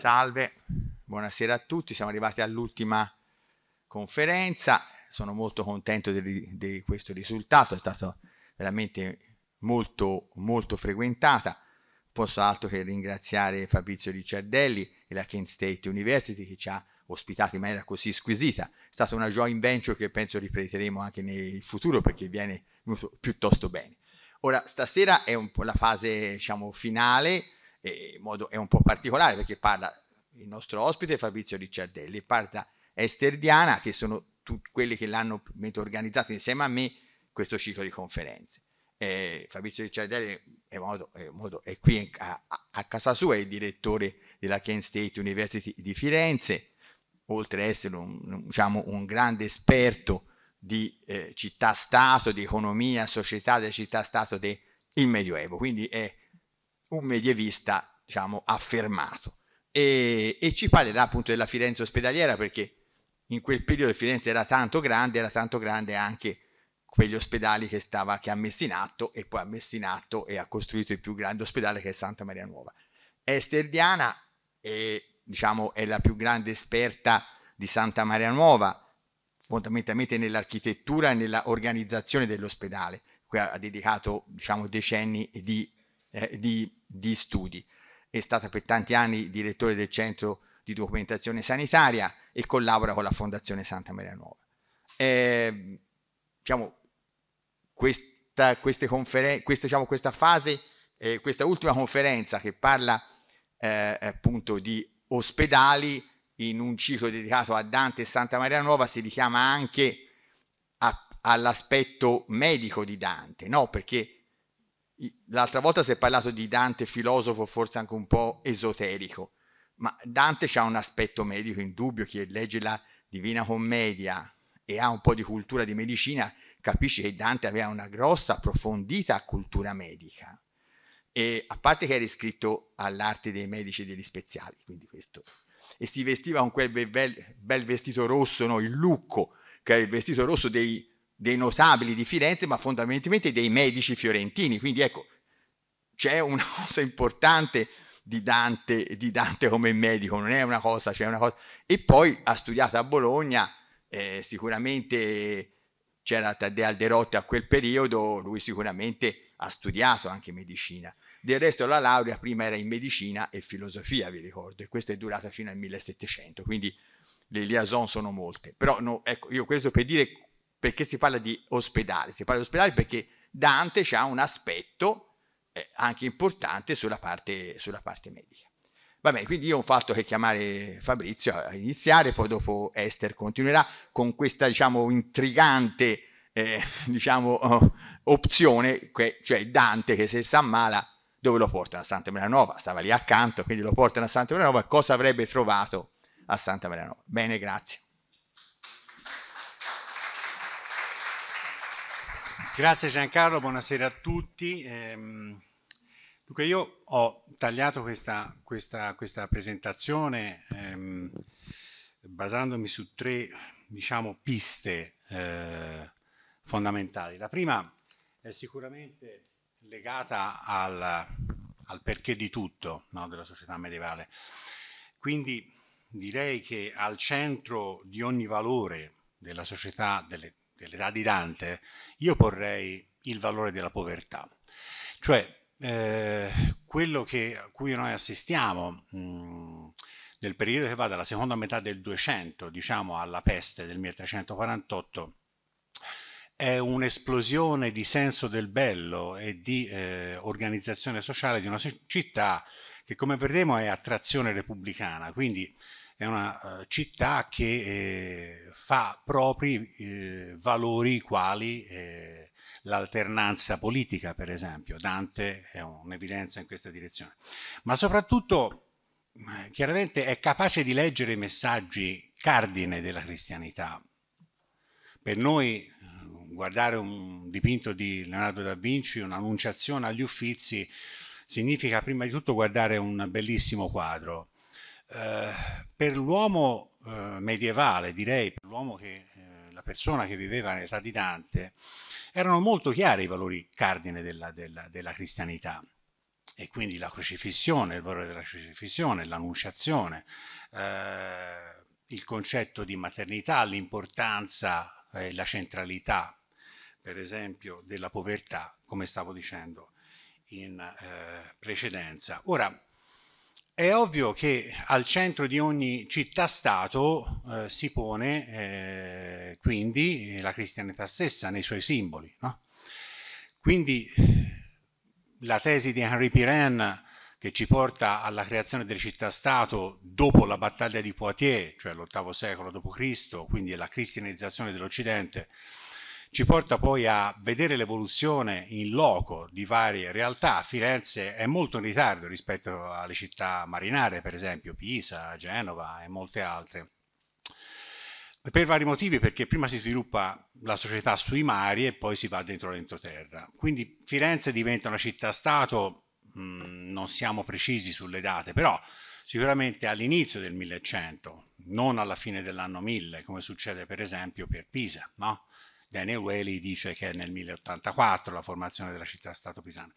Salve, buonasera a tutti, siamo arrivati all'ultima conferenza, sono molto contento di, di, questo risultato, è stata veramente molto, molto frequentata, posso altro che ringraziare Fabrizio Ricciardelli e la Kent State University che ci ha ospitati in maniera così squisita, è stata una joint venture che penso ripeteremo anche nel futuro perché viene venuto piuttosto bene. Ora, stasera è un po' la fase diciamo, finale, eh, in modo è un po' particolare perché parla il nostro ospite Fabrizio Ricciardelli, parla Esterdiana, che sono tutti quelli che l'hanno organizzato insieme a me questo ciclo di conferenze. Eh, Fabrizio Ricciardelli è, modo, è, modo, è qui in, a, a, casa sua, è il direttore della Kent State University di Firenze, oltre ad essere un, diciamo, un grande esperto di eh, città-stato, di economia, società della città-stato del Medioevo. Quindi è un medievista, diciamo, affermato. E, e ci parlerà appunto della Firenze ospedaliera perché in quel periodo Firenze era tanto grande, era tanto grande anche quegli ospedali che, stava, che ha messo in atto e poi ha messo in atto e ha costruito il più grande ospedale che è Santa Maria Nuova. Esterdiana è, diciamo, è la più grande esperta di Santa Maria Nuova, fondamentalmente nell'architettura e nell'organizzazione dell'ospedale, ha dedicato diciamo, decenni di eh, di, di studi. È stata per tanti anni direttore del Centro di Documentazione Sanitaria e collabora con la Fondazione Santa Maria Nuova. Eh, diciamo, questa, questa, diciamo, questa, fase, eh, questa ultima conferenza che parla eh, appunto di ospedali in un ciclo dedicato a Dante e Santa Maria Nuova si richiama anche all'aspetto medico di Dante, no? perché L'altra volta si è parlato di Dante filosofo, forse anche un po' esoterico, ma Dante ha un aspetto medico indubbio, chi legge la Divina Commedia e ha un po' di cultura di medicina capisce che Dante aveva una grossa, approfondita cultura medica. E a parte che era iscritto all'arte dei medici e degli speziali, quindi questo. E si vestiva con quel bel, bel vestito rosso, no? il lucco, che era il vestito rosso dei dei notabili di Firenze, ma fondamentalmente dei medici fiorentini. Quindi ecco, c'è una cosa importante di Dante, di Dante, come medico, non è una cosa, cioè una cosa... E poi ha studiato a Bologna, eh, sicuramente c'era Taddeo Alderotti a quel periodo, lui sicuramente ha studiato anche medicina. Del resto la laurea prima era in medicina e filosofia, vi ricordo, e questa è durata fino al 1700, quindi le liaison sono molte. Però no, ecco, io questo per dire perché si parla di ospedale? Si parla di ospedale perché Dante ha un aspetto eh, anche importante sulla parte, sulla parte, medica. Va bene, quindi io ho fatto che chiamare Fabrizio a iniziare, poi dopo Esther continuerà con questa, diciamo, intrigante, eh, diciamo, oh, opzione, que- cioè Dante che se si ammala dove lo portano? A Santa Maria Nova, stava lì accanto, quindi lo portano a Santa Maria Nova, cosa avrebbe trovato a Santa Maria Nova? Bene, grazie. Grazie Giancarlo, buonasera a tutti. Ehm, dunque io ho tagliato questa, questa, questa presentazione ehm, basandomi su tre diciamo, piste eh, fondamentali. La prima è sicuramente legata al, al perché di tutto no, della società medievale. Quindi direi che al centro di ogni valore della società, delle, dell'età di Dante, io porrei il valore della povertà. Cioè, eh, quello che, a cui noi assistiamo mh, mm, nel periodo che va dalla seconda metà del 200, diciamo alla peste del 1348, è un'esplosione di senso del bello e di eh, organizzazione sociale di una città che, come vedremo, è attrazione repubblicana, quindi è una eh, città che eh, fa propri eh, valori quali l'alternanza politica, per esempio. Dante è un'evidenza in questa direzione. Ma soprattutto, chiaramente, è capace di leggere i messaggi cardine della cristianità. Per noi guardare un dipinto di Leonardo da Vinci, un'annunciazione agli uffizi, significa prima di tutto guardare un bellissimo quadro, eh, per l'uomo eh, medievale, direi, per l'uomo che eh, la persona che viveva nell'età di Dante, erano molto chiari i valori cardine della, della, della cristianità e quindi la crocifissione, il valore della crocifissione, l'annunciazione, eh, il concetto di maternità, l'importanza e eh, la centralità, per esempio, della povertà, come stavo dicendo in eh, precedenza. Ora, è ovvio che al centro di ogni città-stato eh, si pone eh, quindi eh, la cristianità stessa nei suoi simboli. No? Quindi la tesi di Henri Piren che ci porta alla creazione delle città-stato dopo la battaglia di Poitiers, cioè l'VIII secolo d.C., quindi la cristianizzazione dell'Occidente, ci porta poi a vedere l'evoluzione in loco di varie realtà. Firenze è molto in ritardo rispetto alle città marinare, per esempio Pisa, Genova e molte altre. Per vari motivi, perché prima si sviluppa la società sui mari e poi si va dentro l'entroterra. Quindi Firenze diventa una città-stato, mm, non siamo precisi sulle date, però sicuramente all'inizio del 1100, non alla fine dell'anno 1000, come succede per esempio per Pisa, no? Daniel Whaley dice che è nel 1084 la formazione della città-stato pisana.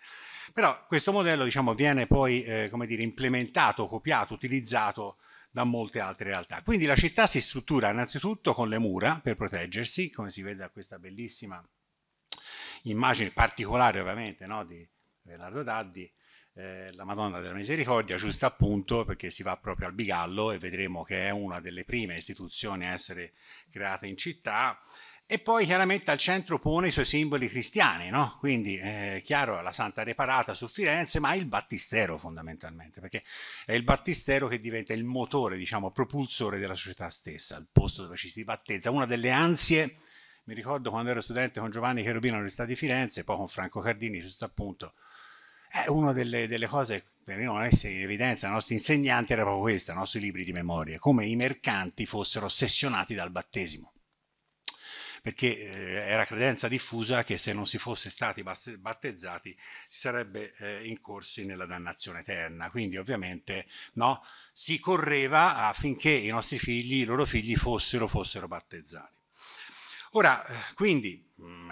Però questo modello diciamo, viene poi eh, dire, implementato, copiato, utilizzato da molte altre realtà. Quindi la città si struttura innanzitutto con le mura per proteggersi, come si vede da questa bellissima immagine particolare ovviamente no, di Leonardo Daddi, eh, la Madonna della Misericordia, giusto appunto perché si va proprio al Bigallo e vedremo che è una delle prime istituzioni a essere creata in città e poi chiaramente al centro pone i suoi simboli cristiani, no? quindi è eh, chiaro la Santa Reparata su Firenze, ma il battistero fondamentalmente, perché è il battistero che diventa il motore, diciamo, propulsore della società stessa, il posto dove ci si battezza. Una delle ansie, mi ricordo quando ero studente con Giovanni Cherubino all'Università di Firenze, poi con Franco Cardini, giusto appunto, è una delle, delle cose che venivano messe in evidenza dai nostri insegnanti era proprio questa, no? sui libri di memoria, come i mercanti fossero ossessionati dal battesimo perché eh, era credenza diffusa che se non si fosse stati battezzati si sarebbe eh, incorsi nella dannazione eterna. Quindi ovviamente no, si correva affinché i nostri figli, i loro figli fossero, fossero battezzati. Ora, eh, quindi, mm,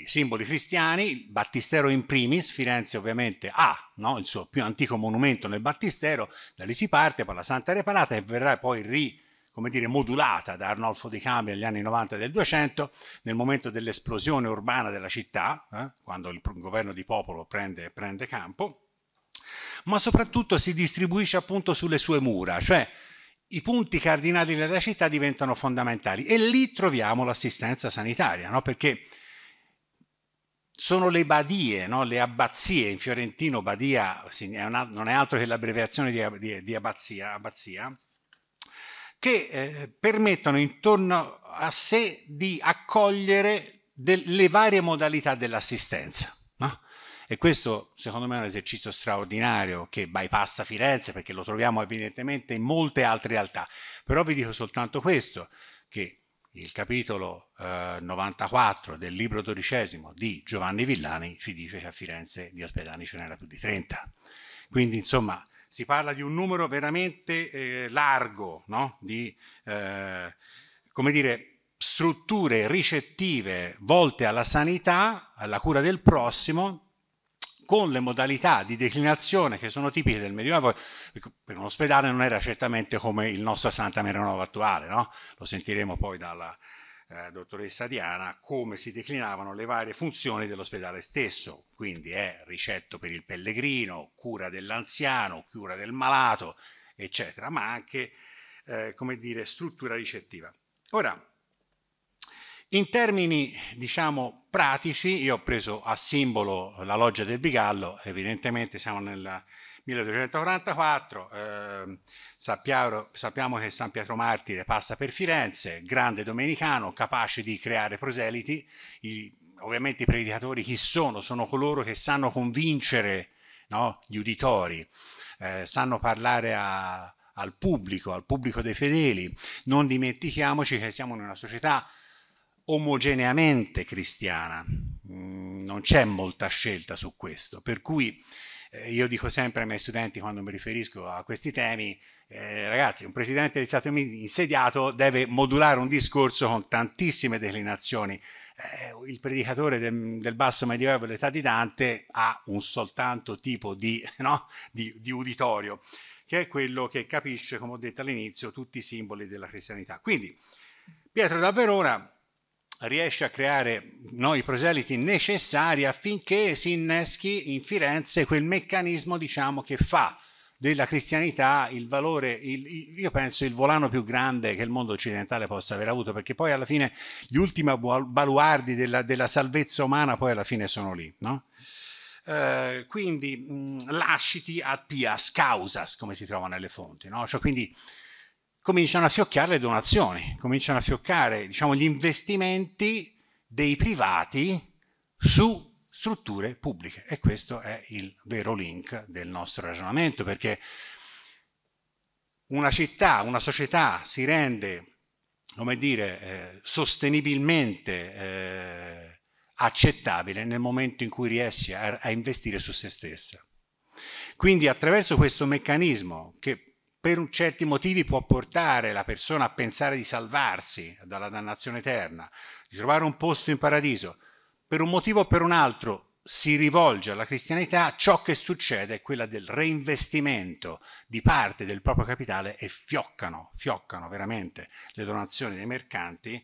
i simboli cristiani, il battistero in primis, Firenze ovviamente ha no, il suo più antico monumento nel battistero, da lì si parte per la Santa Reparata e verrà poi ri, come dire, modulata da Arnolfo Di Cambio negli anni 90 del 200, nel momento dell'esplosione urbana della città, eh, quando il governo di popolo prende, prende campo, ma soprattutto si distribuisce appunto sulle sue mura, cioè i punti cardinali della città diventano fondamentali e lì troviamo l'assistenza sanitaria, no? perché sono le badie, no? le abbazie, in fiorentino badia non è altro che l'abbreviazione di, abbazia, abbazia che eh, permettono intorno a sé di accogliere le varie modalità dell'assistenza. No? E questo secondo me è un esercizio straordinario che bypassa Firenze perché lo troviamo evidentemente in molte altre realtà. Però vi dico soltanto questo, che il capitolo eh, 94 del libro XII di Giovanni Villani ci dice che a Firenze di ospedali ce n'era più di 30. Quindi insomma si parla di un numero veramente eh, largo no? di eh, come dire, strutture ricettive volte alla sanità, alla cura del prossimo, con le modalità di declinazione che sono tipiche del Medioevo, ecco, per un ospedale non era certamente come il nostro Santa Meronova attuale, no? lo sentiremo poi dalla, eh, dottoressa Diana come si declinavano le varie funzioni dell'ospedale stesso, quindi è eh, ricetto per il pellegrino, cura dell'anziano, cura del malato, eccetera, ma anche eh, come dire, struttura ricettiva. Ora, in termini diciamo pratici, io ho preso a simbolo la loggia del Bigallo, evidentemente siamo nel 1844, eh, Sappiamo, sappiamo che San Pietro Martire passa per Firenze, grande domenicano, capace di creare proseliti. I, ovviamente i predicatori chi sono? Sono coloro che sanno convincere no? gli uditori, eh, sanno parlare a, al pubblico, al pubblico dei fedeli. Non dimentichiamoci che siamo in una società omogeneamente cristiana, mm, non c'è molta scelta su questo, per cui eh, io dico sempre ai miei studenti quando mi riferisco a questi temi, eh, ragazzi, un presidente degli Stati Uniti insediato deve modulare un discorso con tantissime declinazioni. Eh, il predicatore del, del basso medioevo dell'età di Dante ha un soltanto tipo di, no? di, di uditorio, che è quello che capisce, come ho detto all'inizio, tutti i simboli della cristianità. Quindi Pietro da Verona riesce a creare no, i proseliti necessari affinché si inneschi in Firenze quel meccanismo diciamo, che fa della cristianità il valore, il, io penso il volano più grande che il mondo occidentale possa aver avuto, perché poi alla fine gli ultimi baluardi della, della salvezza umana poi alla fine sono lì, no? Uh, quindi mh, lasciti ad pias causas, come si trova nelle fonti, no? cioè, quindi cominciano a fioccare le donazioni, cominciano a fioccare diciamo, gli investimenti dei privati su strutture pubbliche. E questo è il vero link del nostro ragionamento, perché una città, una società si rende, come dire, eh, sostenibilmente eh, accettabile nel momento in cui riesce a, a investire su se stessa. Quindi attraverso questo meccanismo che per certi motivi può portare la persona a pensare di salvarsi dalla dannazione eterna, di trovare un posto in paradiso, per un motivo o per un altro si rivolge alla cristianità, ciò che succede è quella del reinvestimento di parte del proprio capitale e fioccano, fioccano veramente le donazioni dei mercanti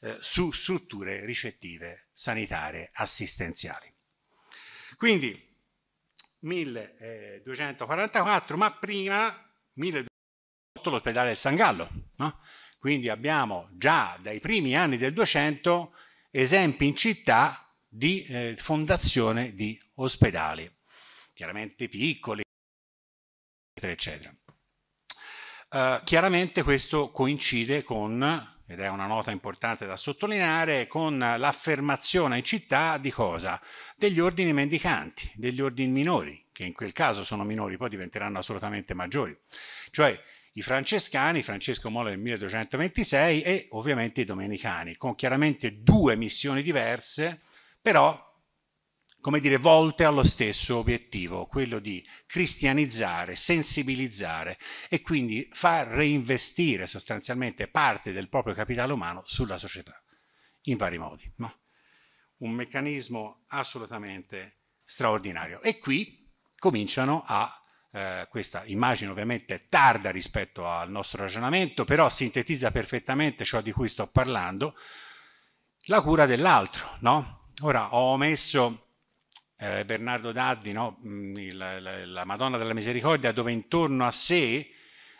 eh, su strutture ricettive sanitarie assistenziali. Quindi 1244, ma prima 1208 l'ospedale del San Gallo. No? Quindi abbiamo già dai primi anni del 200 esempi in città di eh, fondazione di ospedali, chiaramente piccoli, eccetera, eccetera. Uh, chiaramente questo coincide con, ed è una nota importante da sottolineare, con l'affermazione in città di cosa? Degli ordini mendicanti, degli ordini minori, che in quel caso sono minori, poi diventeranno assolutamente maggiori. Cioè, i francescani, Francesco Mola nel 1226 e ovviamente i domenicani, con chiaramente due missioni diverse però come dire, volte allo stesso obiettivo, quello di cristianizzare, sensibilizzare e quindi far reinvestire sostanzialmente parte del proprio capitale umano sulla società, in vari modi. No? Un meccanismo assolutamente straordinario. E qui cominciano a, eh, questa immagine ovviamente tarda rispetto al nostro ragionamento, però sintetizza perfettamente ciò di cui sto parlando, la cura dell'altro, no? Ora, ho messo eh, Bernardo Daddi, no? Mm, la, la, la, Madonna della Misericordia, dove intorno a sé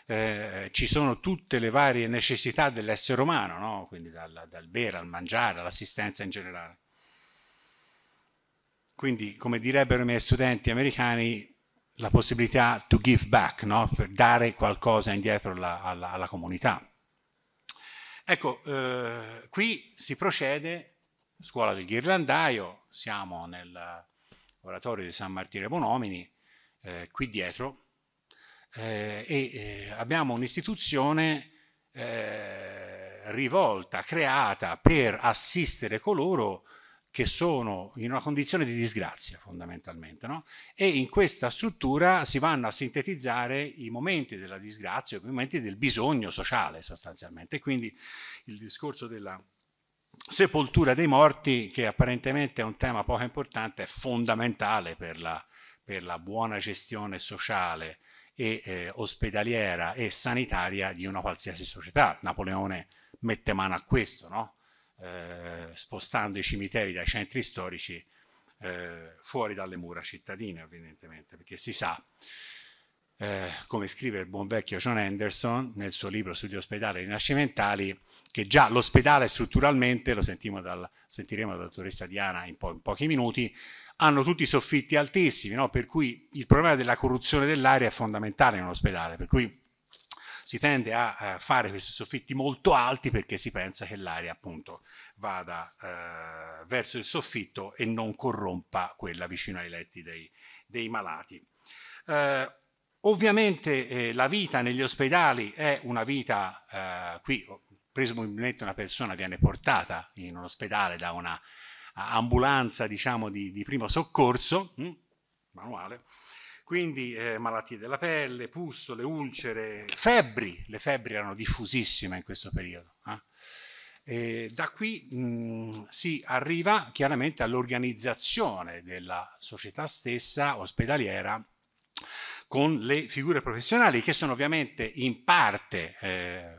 eh, ci sono tutte le varie necessità dell'essere umano, no? quindi dal, dal bere al mangiare, all'assistenza in generale. Quindi, come direbbero i miei studenti americani, la possibilità to give back, no? per dare qualcosa indietro alla, alla, alla comunità. Ecco, eh, qui si procede scuola del ghirlandaio, siamo nell'oratorio di San Martire Bonomini, eh, qui dietro, eh, e eh, abbiamo un'istituzione eh, rivolta, creata per assistere coloro che sono in una condizione di disgrazia fondamentalmente. No? E in questa struttura si vanno a sintetizzare i momenti della disgrazia, i momenti del bisogno sociale sostanzialmente. Quindi il discorso della sepoltura dei morti, che apparentemente è un tema poco importante, è fondamentale per la, per la buona gestione sociale e eh, ospedaliera e sanitaria di una qualsiasi società. Napoleone mette mano a questo, no? eh, spostando i cimiteri dai centri storici eh, fuori dalle mura cittadine, evidentemente, perché si sa, eh, come scrive il buon vecchio John Anderson nel suo libro sugli ospedali rinascimentali, che già l'ospedale strutturalmente, lo dal, sentiremo dalla dottoressa Diana in, po in, pochi minuti, hanno tutti i soffitti altissimi, no? per cui il problema della corruzione dell'aria è fondamentale in un ospedale, per cui si tende a eh, fare questi soffitti molto alti perché si pensa che l'aria appunto vada eh, verso il soffitto e non corrompa quella vicino ai letti dei, dei malati. Eh, ovviamente eh, la vita negli ospedali è una vita, eh, qui presumibilmente una persona viene portata in un ospedale da una ambulanza diciamo, di, di, primo soccorso, mh, hm, manuale, quindi eh, malattie della pelle, pustole, ulcere, febbri, le febbri erano diffusissime in questo periodo. Eh. da qui mh, hm, si arriva chiaramente all'organizzazione della società stessa ospedaliera con le figure professionali che sono ovviamente in parte eh,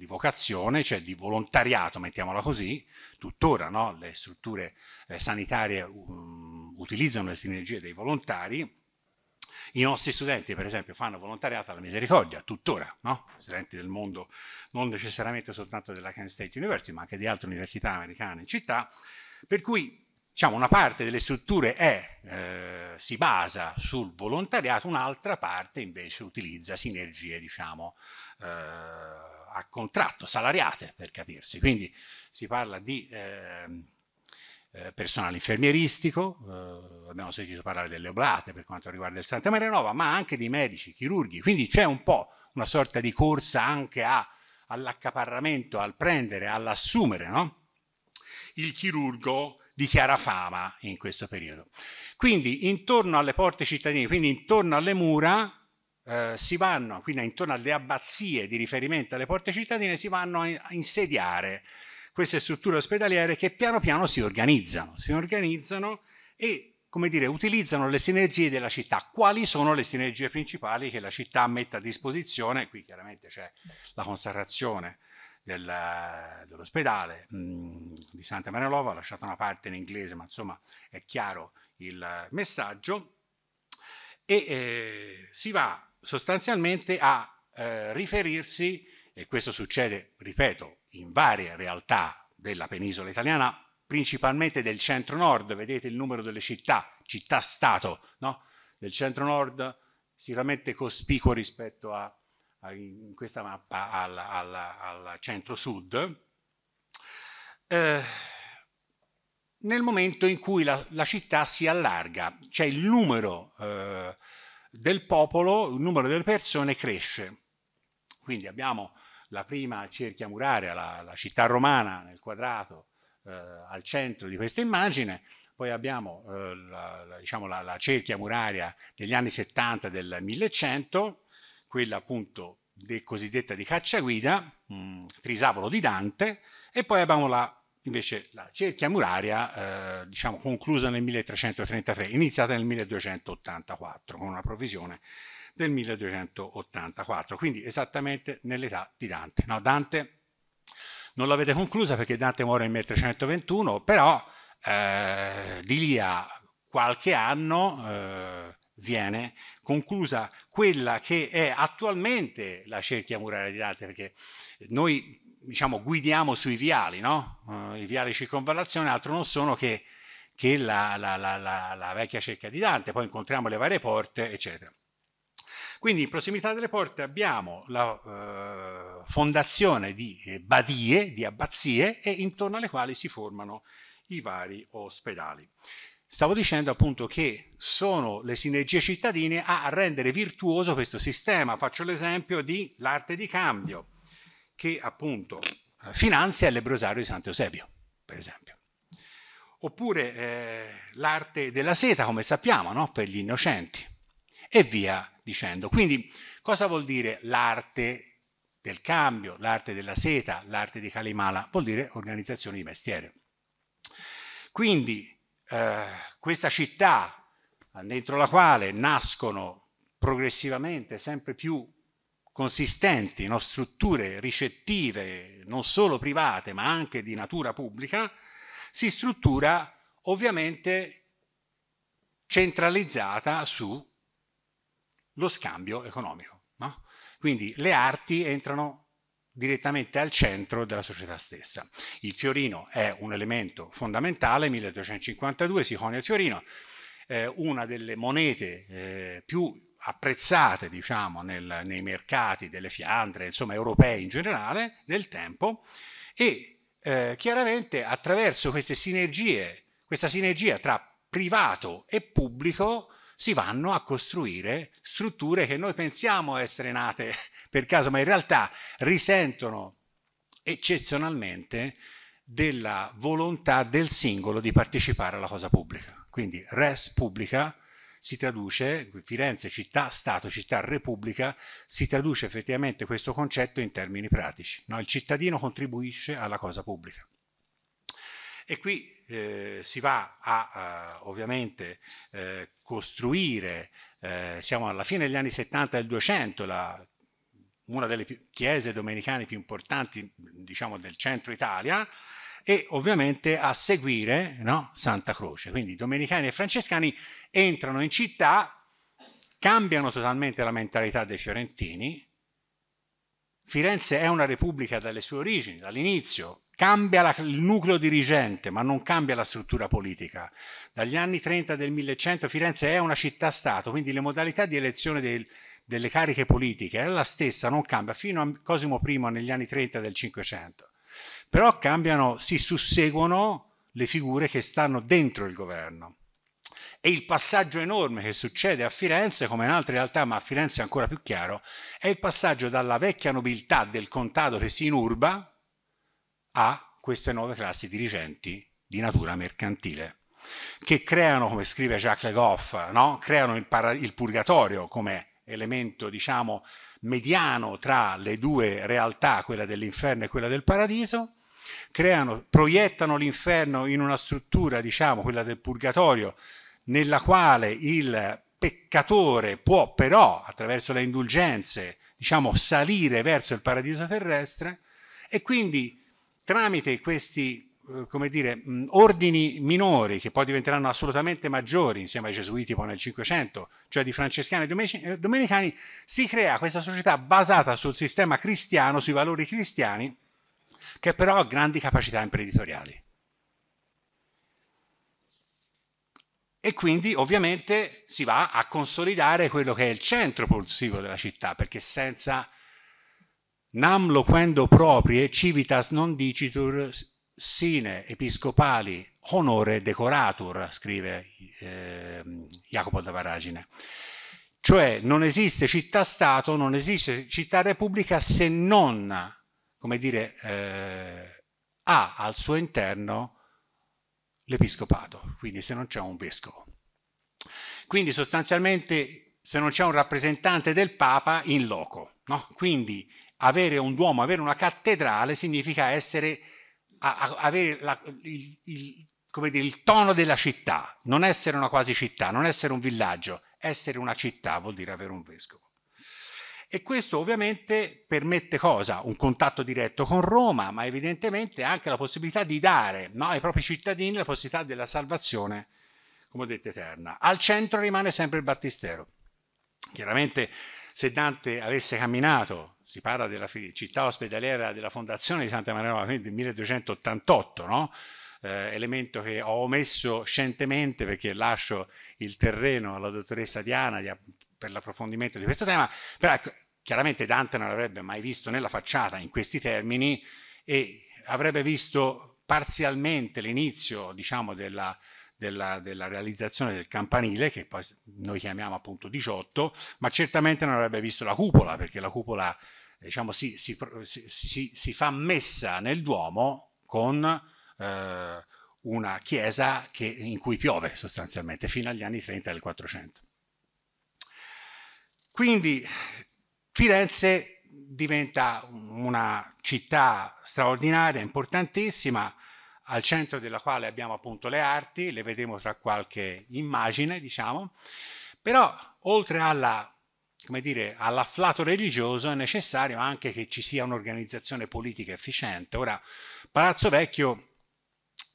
di vocazione, cioè di volontariato, mettiamola così, tuttora no? le strutture eh, sanitarie um, utilizzano le sinergie dei volontari. I nostri studenti, per esempio, fanno volontariato alla misericordia, tuttora, no? studenti del mondo, non necessariamente soltanto della Kansas State University, ma anche di altre università americane in città, per cui diciamo, una parte delle strutture è, eh, si basa sul volontariato, un'altra parte invece utilizza sinergie, diciamo, eh, a contratto, salariate per capirsi. Quindi si parla di ehm, eh, personale infermieristico, eh, abbiamo sentito parlare delle oblate per quanto riguarda il Santa Maria Nova, ma anche di medici, chirurghi. Quindi c'è un po' una sorta di corsa anche all'accaparramento, al prendere, all'assumere, no? Il chirurgo di chiara fama in questo periodo. Quindi intorno alle porte cittadine, quindi intorno alle mura, eh, si vanno, quindi intorno alle abbazie di riferimento alle porte cittadine, si vanno a insediare queste strutture ospedaliere che piano piano si organizzano, si organizzano e come dire, utilizzano le sinergie della città. Quali sono le sinergie principali che la città mette a disposizione? Qui chiaramente c'è la consacrazione del, dell'ospedale mm, di Santa Maria Lova, ho lasciato una parte in inglese, ma insomma è chiaro il messaggio. E eh, si va sostanzialmente a eh, riferirsi, e questo succede, ripeto, in varie realtà della penisola italiana, principalmente del centro-nord, vedete il numero delle città, città-stato, no? del centro-nord sicuramente cospicuo rispetto a, a in questa mappa al, centro-sud, eh, nel momento in cui la, la città si allarga, cioè il numero eh, del popolo, il numero delle persone cresce. Quindi abbiamo la prima cerchia muraria, la, la città romana nel quadrato eh, al centro di questa immagine, poi abbiamo eh, la, la, diciamo la, cerchia muraria degli anni 70 del 1100, quella appunto de, cosiddetta di cacciaguida, mh, mm, Trisavolo di Dante, e poi abbiamo la Invece la cerchia muraria, eh, diciamo, conclusa nel 1333, iniziata nel 1284 con una provvisione del 1284, quindi esattamente nell'età di Dante. No, Dante non l'avete conclusa perché Dante muore nel 1321, però eh, di lì a qualche anno eh, viene conclusa quella che è attualmente la cerchia muraria di Dante, perché noi diciamo, guidiamo sui viali, no? uh, i viali di circonvallazione altro non sono che, che la, la, la, la, vecchia cerca di Dante, poi incontriamo le varie porte, eccetera. Quindi in prossimità delle porte abbiamo la uh, fondazione di eh, badie, di abbazie, e intorno alle quali si formano i vari ospedali. Stavo dicendo appunto che sono le sinergie cittadine a rendere virtuoso questo sistema. Faccio l'esempio dell'arte di cambio che appunto eh, finanzia il lebrosario di Sant'Eusebio, per esempio. Oppure eh, l'arte della seta, come sappiamo, no? per gli innocenti, e via dicendo. Quindi cosa vuol dire l'arte del cambio, l'arte della seta, l'arte di Kalimala? Vuol dire organizzazione di mestiere. Quindi eh, questa città dentro la quale nascono progressivamente sempre più consistenti, no? strutture ricettive, non solo private, ma anche di natura pubblica, si struttura ovviamente centralizzata sullo scambio economico. No? Quindi le arti entrano direttamente al centro della società stessa. Il fiorino è un elemento fondamentale, 1252 si coniò il fiorino, eh, una delle monete eh, più apprezzate diciamo, nel, nei mercati delle Fiandre, insomma europei in generale, nel tempo e eh, chiaramente attraverso queste sinergie, questa sinergia tra privato e pubblico si vanno a costruire strutture che noi pensiamo essere nate per caso, ma in realtà risentono eccezionalmente della volontà del singolo di partecipare alla cosa pubblica. Quindi res pubblica si traduce, Firenze città, Stato, città, Repubblica, si traduce effettivamente questo concetto in termini pratici. No? Il cittadino contribuisce alla cosa pubblica. E qui eh, si va a, a ovviamente eh, costruire, eh, siamo alla fine degli anni 70 del 200, la, una delle più, chiese domenicane più importanti diciamo, del centro Italia, e ovviamente a seguire no? Santa Croce. Quindi domenicani e francescani entrano in città, cambiano totalmente la mentalità dei fiorentini. Firenze è una repubblica dalle sue origini, dall'inizio, cambia la, il nucleo dirigente, ma non cambia la struttura politica. Dagli anni 30 del 1100 Firenze è una città-stato, quindi le modalità di elezione del, delle cariche politiche è la stessa, non cambia, fino a Cosimo I negli anni 30 del 500. Però cambiano, si susseguono le figure che stanno dentro il governo. E il passaggio enorme che succede a Firenze, come in altre realtà, ma a Firenze è ancora più chiaro, è il passaggio dalla vecchia nobiltà del contado che si inurba a queste nuove classi dirigenti di natura mercantile che creano, come scrive Jacques Le Goff, no? creano il, il, purgatorio come elemento, diciamo, mediano tra le due realtà, quella dell'inferno e quella del paradiso, creano, proiettano l'inferno in una struttura, diciamo, quella del purgatorio, nella quale il peccatore può però, attraverso le indulgenze, diciamo, salire verso il paradiso terrestre e quindi tramite questi eh, come dire, ordini minori che poi diventeranno assolutamente maggiori insieme ai gesuiti poi nel Cinquecento, cioè di francescani e eh, domenicani, si crea questa società basata sul sistema cristiano, sui valori cristiani, che però ha grandi capacità imprenditoriali. E quindi ovviamente si va a consolidare quello che è il centro pulsivo della città, perché senza nam loquendo proprie civitas non dicitur sine episcopali honore decoratur, scrive eh, Jacopo da Varagine. Cioè non esiste città-stato, non esiste città-repubblica se non, come dire, eh, ha al suo interno l'episcopato, quindi se non c'è un vescovo. Quindi sostanzialmente se non c'è un rappresentante del Papa in loco, no? quindi avere un duomo, avere una cattedrale significa essere a, a avere la, il, il, come dire, il tono della città, non essere una quasi città, non essere un villaggio, essere una città vuol dire avere un vescovo. E questo ovviamente permette cosa? Un contatto diretto con Roma, ma evidentemente anche la possibilità di dare no, ai propri cittadini la possibilità della salvazione, come ho detto, eterna. Al centro rimane sempre il battistero. Chiaramente se Dante avesse camminato si parla della città ospedaliera della Fondazione di Santa Maria Nuova quindi del 1288, no? eh, elemento che ho omesso scientemente perché lascio il terreno alla dottoressa Diana di, per l'approfondimento di questo tema, però ecco, chiaramente Dante non l'avrebbe mai visto nella facciata in questi termini e avrebbe visto parzialmente l'inizio diciamo, della, della, della, realizzazione del campanile, che poi noi chiamiamo appunto 18, ma certamente non avrebbe visto la cupola, perché la cupola diciamo, si, si, si, si, fa messa nel Duomo con eh, una chiesa che, in cui piove sostanzialmente fino agli anni 30 del 400. Quindi Firenze diventa una città straordinaria, importantissima, al centro della quale abbiamo appunto le arti, le vedremo tra qualche immagine, diciamo, però oltre alla come dire, all'afflato religioso è necessario anche che ci sia un'organizzazione politica efficiente. Ora, Palazzo Vecchio,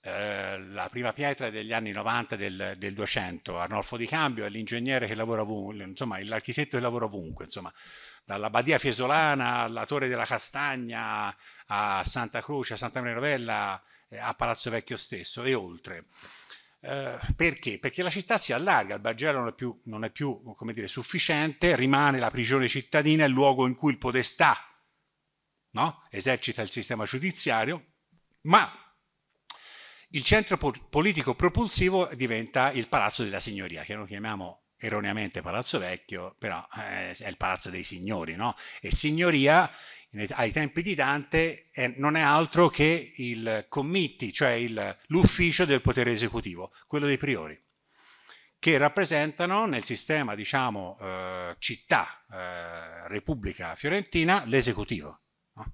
eh, la prima pietra degli anni 90 del, del 200, Arnolfo Di Cambio è l'ingegnere che lavora ovunque, insomma, l'architetto che lavora ovunque, insomma, dalla Badia Fiesolana alla Torre della Castagna a Santa Croce, a Santa Maria Novella, eh, a Palazzo Vecchio stesso e oltre. Eh, perché? Perché la città si allarga, il Bargello non è più, non è più dire, sufficiente, rimane la prigione cittadina, il luogo in cui il podestà no? esercita il sistema giudiziario, ma il centro politico propulsivo diventa il Palazzo della Signoria, che noi chiamiamo erroneamente Palazzo Vecchio, però eh, è il Palazzo dei Signori, no? E Signoria ai tempi di Dante eh, non è altro che il committi, cioè l'ufficio del potere esecutivo, quello dei priori, che rappresentano nel sistema, diciamo, eh, città, eh, Repubblica Fiorentina, l'esecutivo. No?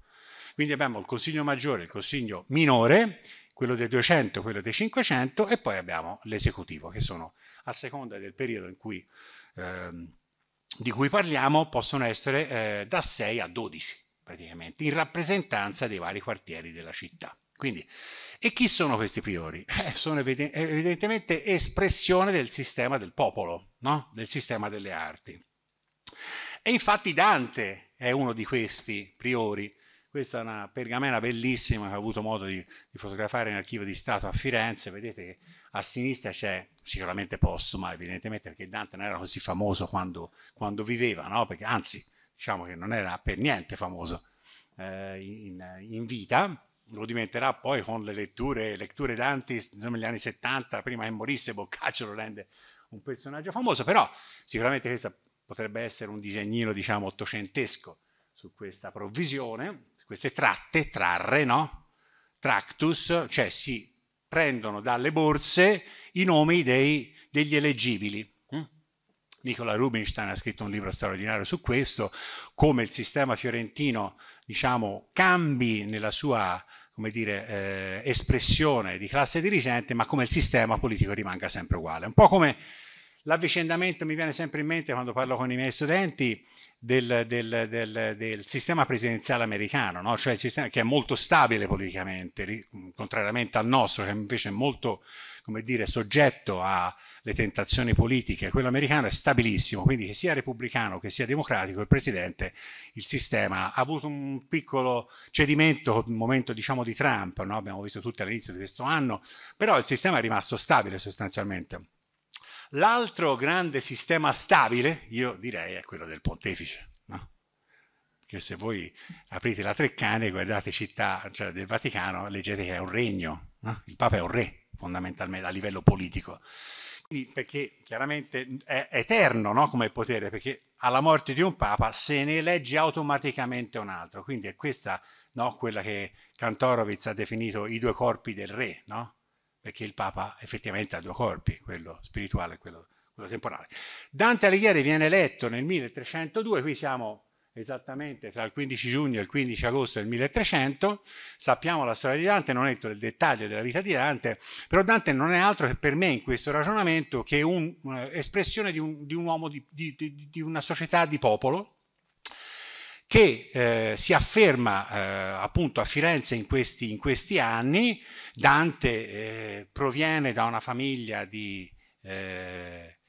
Quindi abbiamo il Consiglio Maggiore, il Consiglio Minore, quello dei 200, quello dei 500 e poi abbiamo l'esecutivo, che sono, a seconda del periodo cui, ehm, di cui parliamo, possono essere eh, da 6 a 12 praticamente, in rappresentanza dei vari quartieri della città. Quindi, e chi sono questi priori? Eh, sono evidentemente espressione del sistema del popolo, no? del sistema delle arti. E infatti Dante è uno di questi priori. Questa è una pergamena bellissima che ho avuto modo di, di fotografare in archivio di Stato a Firenze. Vedete che a sinistra c'è sicuramente postuma, evidentemente perché Dante non era così famoso quando, quando viveva, no? perché, anzi diciamo che non era per niente famoso eh, in, in, vita, lo diventerà poi con le letture, letture d'Anti, insomma, negli anni 70, prima che morisse Boccaccio lo rende un personaggio famoso, però sicuramente questo potrebbe essere un disegnino, diciamo, ottocentesco su questa provvisione, su queste tratte, trarre, no? Tractus, cioè si prendono dalle borse i nomi dei, degli eleggibili Nicola Rubinstein ha scritto un libro straordinario su questo, come il sistema fiorentino diciamo, cambi nella sua come dire, eh, espressione di classe dirigente, ma come il sistema politico rimanga sempre uguale. Un po' come l'avvicendamento mi viene sempre in mente quando parlo con i miei studenti del, del, del, del sistema presidenziale americano, no? cioè il sistema che è molto stabile politicamente, contrariamente al nostro, che invece è molto, come dire, soggetto a le tentazioni politiche, quello americano è stabilissimo, quindi che sia repubblicano che sia democratico il presidente, il sistema ha avuto un piccolo cedimento nel momento diciamo di Trump, no? abbiamo visto tutto all'inizio di questo anno, però il sistema è rimasto stabile sostanzialmente. L'altro grande sistema stabile, io direi, è quello del pontefice. No? Che se voi aprite la Treccane e guardate città cioè del Vaticano, leggete che è un regno, no? il Papa è un re fondamentalmente a livello politico. Quindi, perché chiaramente è eterno no? come potere, perché alla morte di un papa se ne elegge automaticamente un altro. Quindi è questa no? quella che Kantorowicz ha definito i due corpi del re, no? perché il papa effettivamente ha due corpi, quello spirituale e quello, quello temporale. Dante Alighieri viene eletto nel 1302, qui siamo esattamente tra il 15 giugno e il 15 agosto del 1300. Sappiamo la storia di Dante, non entro nel dettaglio della vita di Dante, però Dante non è altro che per me in questo ragionamento che un'espressione eh, di, un, di un, uomo, di, di, di una società di popolo, che eh, si afferma eh, appunto a Firenze in questi, in questi anni. Dante eh, proviene da una famiglia di eh,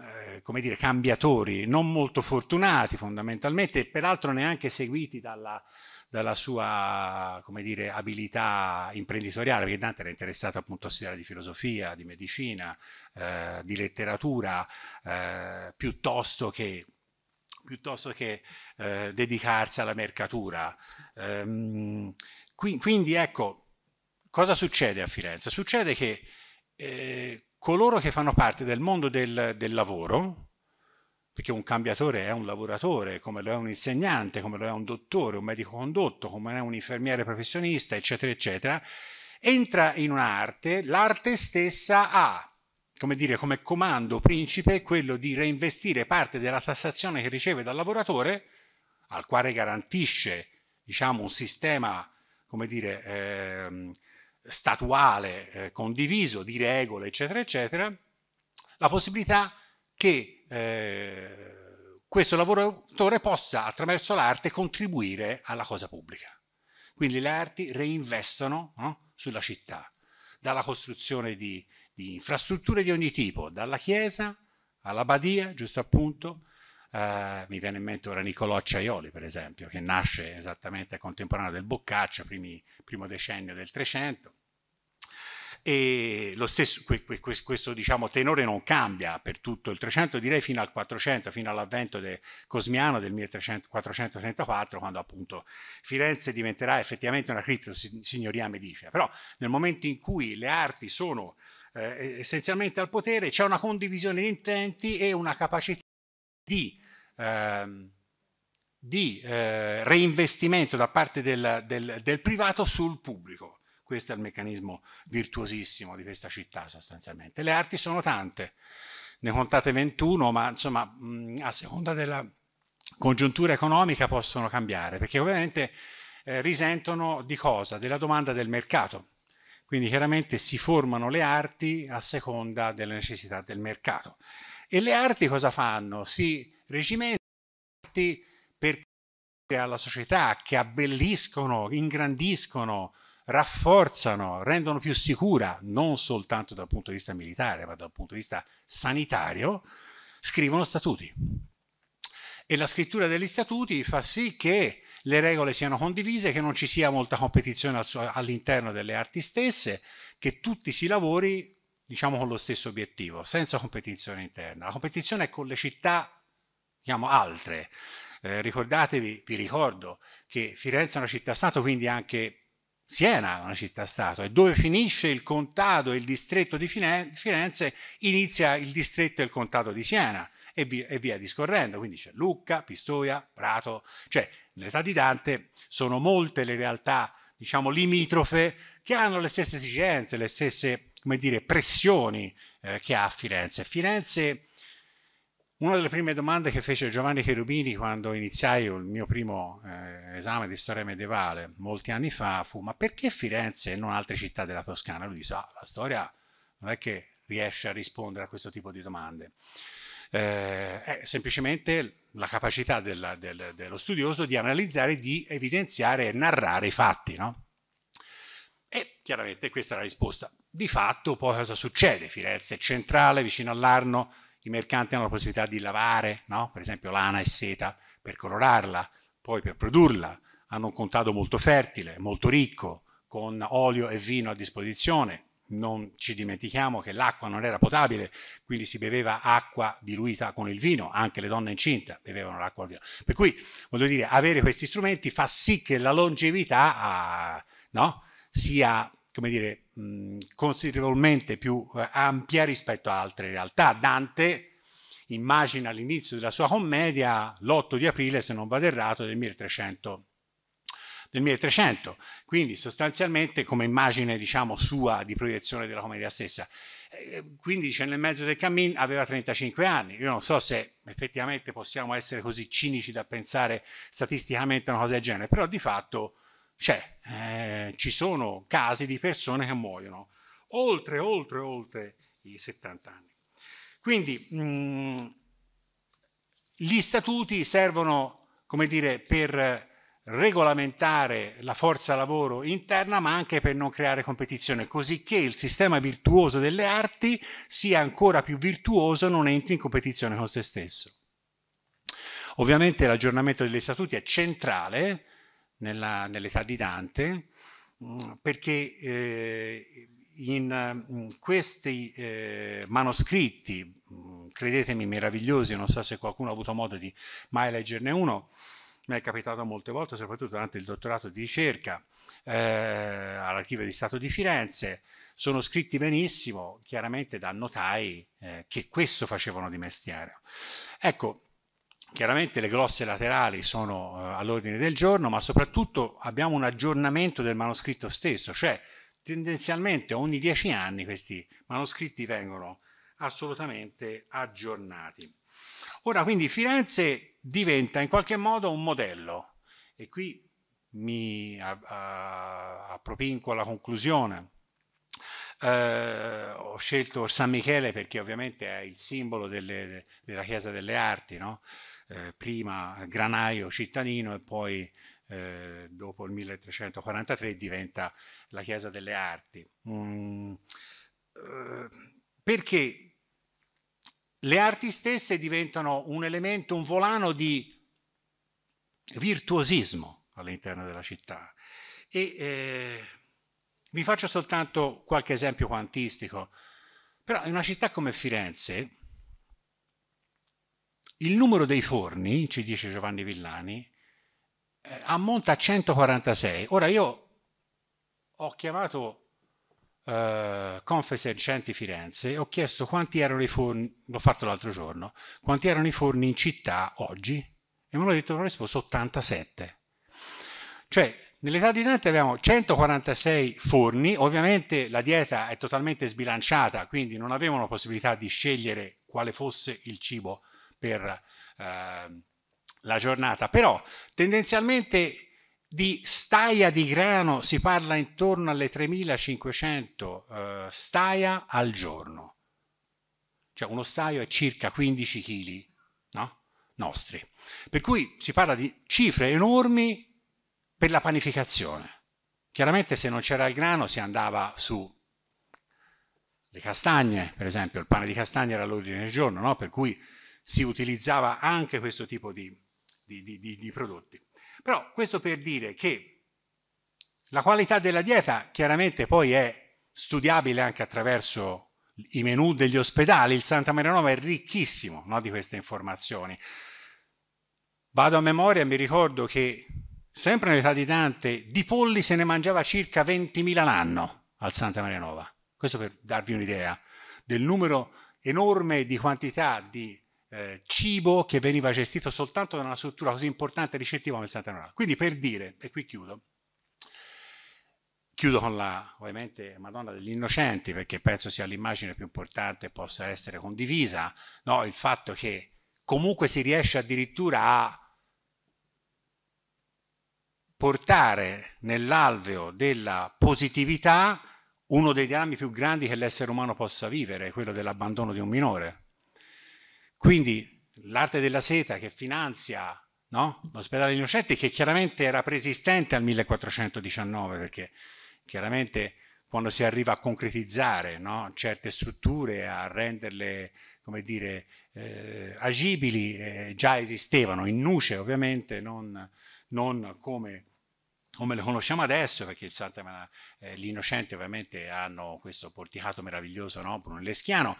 eh, come dire, cambiatori, non molto fortunati fondamentalmente, e peraltro neanche seguiti dalla, dalla sua come dire, abilità imprenditoriale, perché Dante era interessato appunto a studiare di filosofia, di medicina, eh, di letteratura, eh, piuttosto che, piuttosto che eh, dedicarsi alla mercatura. Ehm, qui, quindi ecco, cosa succede a Firenze? Succede che eh, coloro che fanno parte del mondo del, del lavoro, perché un cambiatore è un lavoratore, come lo è un insegnante, come lo è un dottore, un medico condotto, come lo è un infermiere professionista, eccetera, eccetera, entra in un'arte, l'arte stessa ha come dire, come comando principe quello di reinvestire parte della tassazione che riceve dal lavoratore, al quale garantisce diciamo, un sistema come dire, eh, statuale eh, condiviso di regole, eccetera, eccetera, la possibilità che eh, questo lavoratore possa attraverso l'arte contribuire alla cosa pubblica. Quindi le arti reinvestono no, sulla città, dalla costruzione di, di infrastrutture di ogni tipo, dalla chiesa alla badia, giusto appunto, eh, mi viene in mente ora Nicolò Acciaioli, per esempio, che nasce esattamente contemporaneo del Boccaccia, primi, primo decennio del Trecento. E stesso, questo diciamo, tenore non cambia per tutto il 300, direi fino al 400, fino all'avvento de Cosmiano del 1434, quando appunto Firenze diventerà effettivamente una criptosignoria medicea. Però nel momento in cui le arti sono eh, essenzialmente al potere, c'è una condivisione di intenti e una capacità di Ehm, di eh, reinvestimento da parte del, del, del, privato sul pubblico. Questo è il meccanismo virtuosissimo di questa città sostanzialmente. Le arti sono tante, ne contate 21, ma insomma mh, mm, a seconda della congiuntura economica possono cambiare, perché ovviamente eh, risentono di cosa? Della domanda del mercato. Quindi chiaramente si formano le arti a seconda delle necessità del mercato. E le arti cosa fanno? Si reggimenti per alla società che abbelliscono, ingrandiscono, rafforzano, rendono più sicura, non soltanto dal punto di vista militare, ma dal punto di vista sanitario, scrivono statuti. E la scrittura degli statuti fa sì che le regole siano condivise, che non ci sia molta competizione all'interno delle arti stesse, che tutti si lavori diciamo con lo stesso obiettivo, senza competizione interna. La competizione è con le città chiamo altre. Eh, ricordatevi, vi ricordo, che Firenze è una città-stato, quindi anche Siena è una città-stato e dove finisce il contado e il distretto di Firenze inizia il distretto e il contado di Siena e via, e via discorrendo. Quindi c'è Lucca, Pistoia, Prato, cioè nell'età di Dante sono molte le realtà, diciamo, limitrofe che hanno le stesse esigenze, le stesse, come dire, pressioni eh, che ha Firenze. Firenze una delle prime domande che fece Giovanni Cherubini quando iniziai il mio primo eh, esame di storia medievale molti anni fa fu ma perché Firenze e non altre città della Toscana? Lui sa, ah, la storia non è che riesce a rispondere a questo tipo di domande. Eh, è semplicemente la capacità della, del, dello studioso di analizzare, di evidenziare e narrare i fatti. No? E chiaramente questa è la risposta. Di fatto poi cosa succede? Firenze è centrale, vicino all'Arno, i mercanti hanno la possibilità di lavare, no? per esempio, lana e seta per colorarla, poi per produrla. Hanno un contado molto fertile, molto ricco, con olio e vino a disposizione. Non ci dimentichiamo che l'acqua non era potabile, quindi si beveva acqua diluita con il vino, anche le donne incinte bevevano l'acqua al vino. Per cui, voglio dire, avere questi strumenti fa sì che la longevità ah, no? sia, come dire, considerevolmente più eh, ampia rispetto a altre realtà. Dante immagina all'inizio della sua commedia l'8 di aprile, se non vado errato, del 1300 del 1300, quindi sostanzialmente come immagine diciamo sua di proiezione della commedia stessa. Eh, eh, quindi c'è nel mezzo del cammin aveva 35 anni, io non so se effettivamente possiamo essere così cinici da pensare statisticamente a una cosa del genere, però di fatto cioè eh, ci sono casi di persone che muoiono oltre, oltre, oltre i 70 anni. Quindi mh, mm, gli statuti servono, come dire, per regolamentare la forza lavoro interna ma anche per non creare competizione, così che il sistema virtuoso delle arti sia ancora più virtuoso e non entri in competizione con se stesso. Ovviamente l'aggiornamento degli statuti è centrale nella, nell'età di Dante, mm, perché eh, in mm, questi eh, manoscritti, mm, credetemi meravigliosi, non so se qualcuno ha avuto modo di mai leggerne uno, mi è capitato molte volte, soprattutto durante il dottorato di ricerca eh, all'Archivio di Stato di Firenze, sono scritti benissimo, chiaramente da notai eh, che questo facevano di mestiere. Ecco, Chiaramente le glosse laterali sono eh, all'ordine del giorno, ma soprattutto abbiamo un aggiornamento del manoscritto stesso, cioè tendenzialmente ogni dieci anni questi manoscritti vengono assolutamente aggiornati. Ora quindi Firenze diventa in qualche modo un modello e qui mi appropinco alla conclusione. Eh, ho scelto San Michele perché ovviamente è il simbolo delle, della Chiesa delle Arti, no? Eh, prima granaio cittadino e poi eh, dopo il 1343 diventa la Chiesa delle Arti. Mm, eh, perché le arti stesse diventano un elemento, un volano di virtuosismo all'interno della città. E eh, vi faccio soltanto qualche esempio quantistico, però in una città come Firenze, il numero dei forni, ci dice Giovanni Villani, eh, ammonta a 146. Ora io ho chiamato eh, Confesercenti Firenze e ho chiesto quanti erano i forni, l'ho fatto l'altro giorno, quanti erano i forni in città oggi e me l'ho detto, hanno risposto 87. Cioè, nell'età di Dante abbiamo 146 forni, ovviamente la dieta è totalmente sbilanciata, quindi non avevano possibilità di scegliere quale fosse il cibo per eh, la giornata, però tendenzialmente di staia di grano si parla intorno alle 3.500 eh, staia al giorno, cioè uno staio è circa 15 kg no? nostri, per cui si parla di cifre enormi per la panificazione. Chiaramente se non c'era il grano si andava su le castagne, per esempio, il pane di castagne era l'ordine del giorno, no? per cui si utilizzava anche questo tipo di, di, di, di prodotti. Però questo per dire che la qualità della dieta chiaramente poi è studiabile anche attraverso i menù degli ospedali, il Santa Maria Nova è ricchissimo no, di queste informazioni. Vado a memoria e mi ricordo che sempre nell'età di Dante di polli se ne mangiava circa 20.000 l'anno al Santa Maria Nova. Questo per darvi un'idea del numero enorme di quantità di eh, cibo che veniva gestito soltanto da una struttura così importante e ricettiva come il Sant'Anna. Quindi per dire, e qui chiudo, chiudo con la ovviamente Madonna degli Innocenti perché penso sia l'immagine più importante e possa essere condivisa, no? il fatto che comunque si riesce addirittura a portare nell'alveo della positività uno dei drammi più grandi che l'essere umano possa vivere, quello dell'abbandono di un minore. Quindi l'arte della seta che finanzia no? l'ospedale di Innocetti, che chiaramente era preesistente al 1419, perché chiaramente quando si arriva a concretizzare no? certe strutture, a renderle come dire, eh, agibili, eh, già esistevano in nuce ovviamente, non, non come come lo conosciamo adesso, perché il Santa eh, gli Innocenti ovviamente hanno questo porticato meraviglioso, no? Brunelleschiano,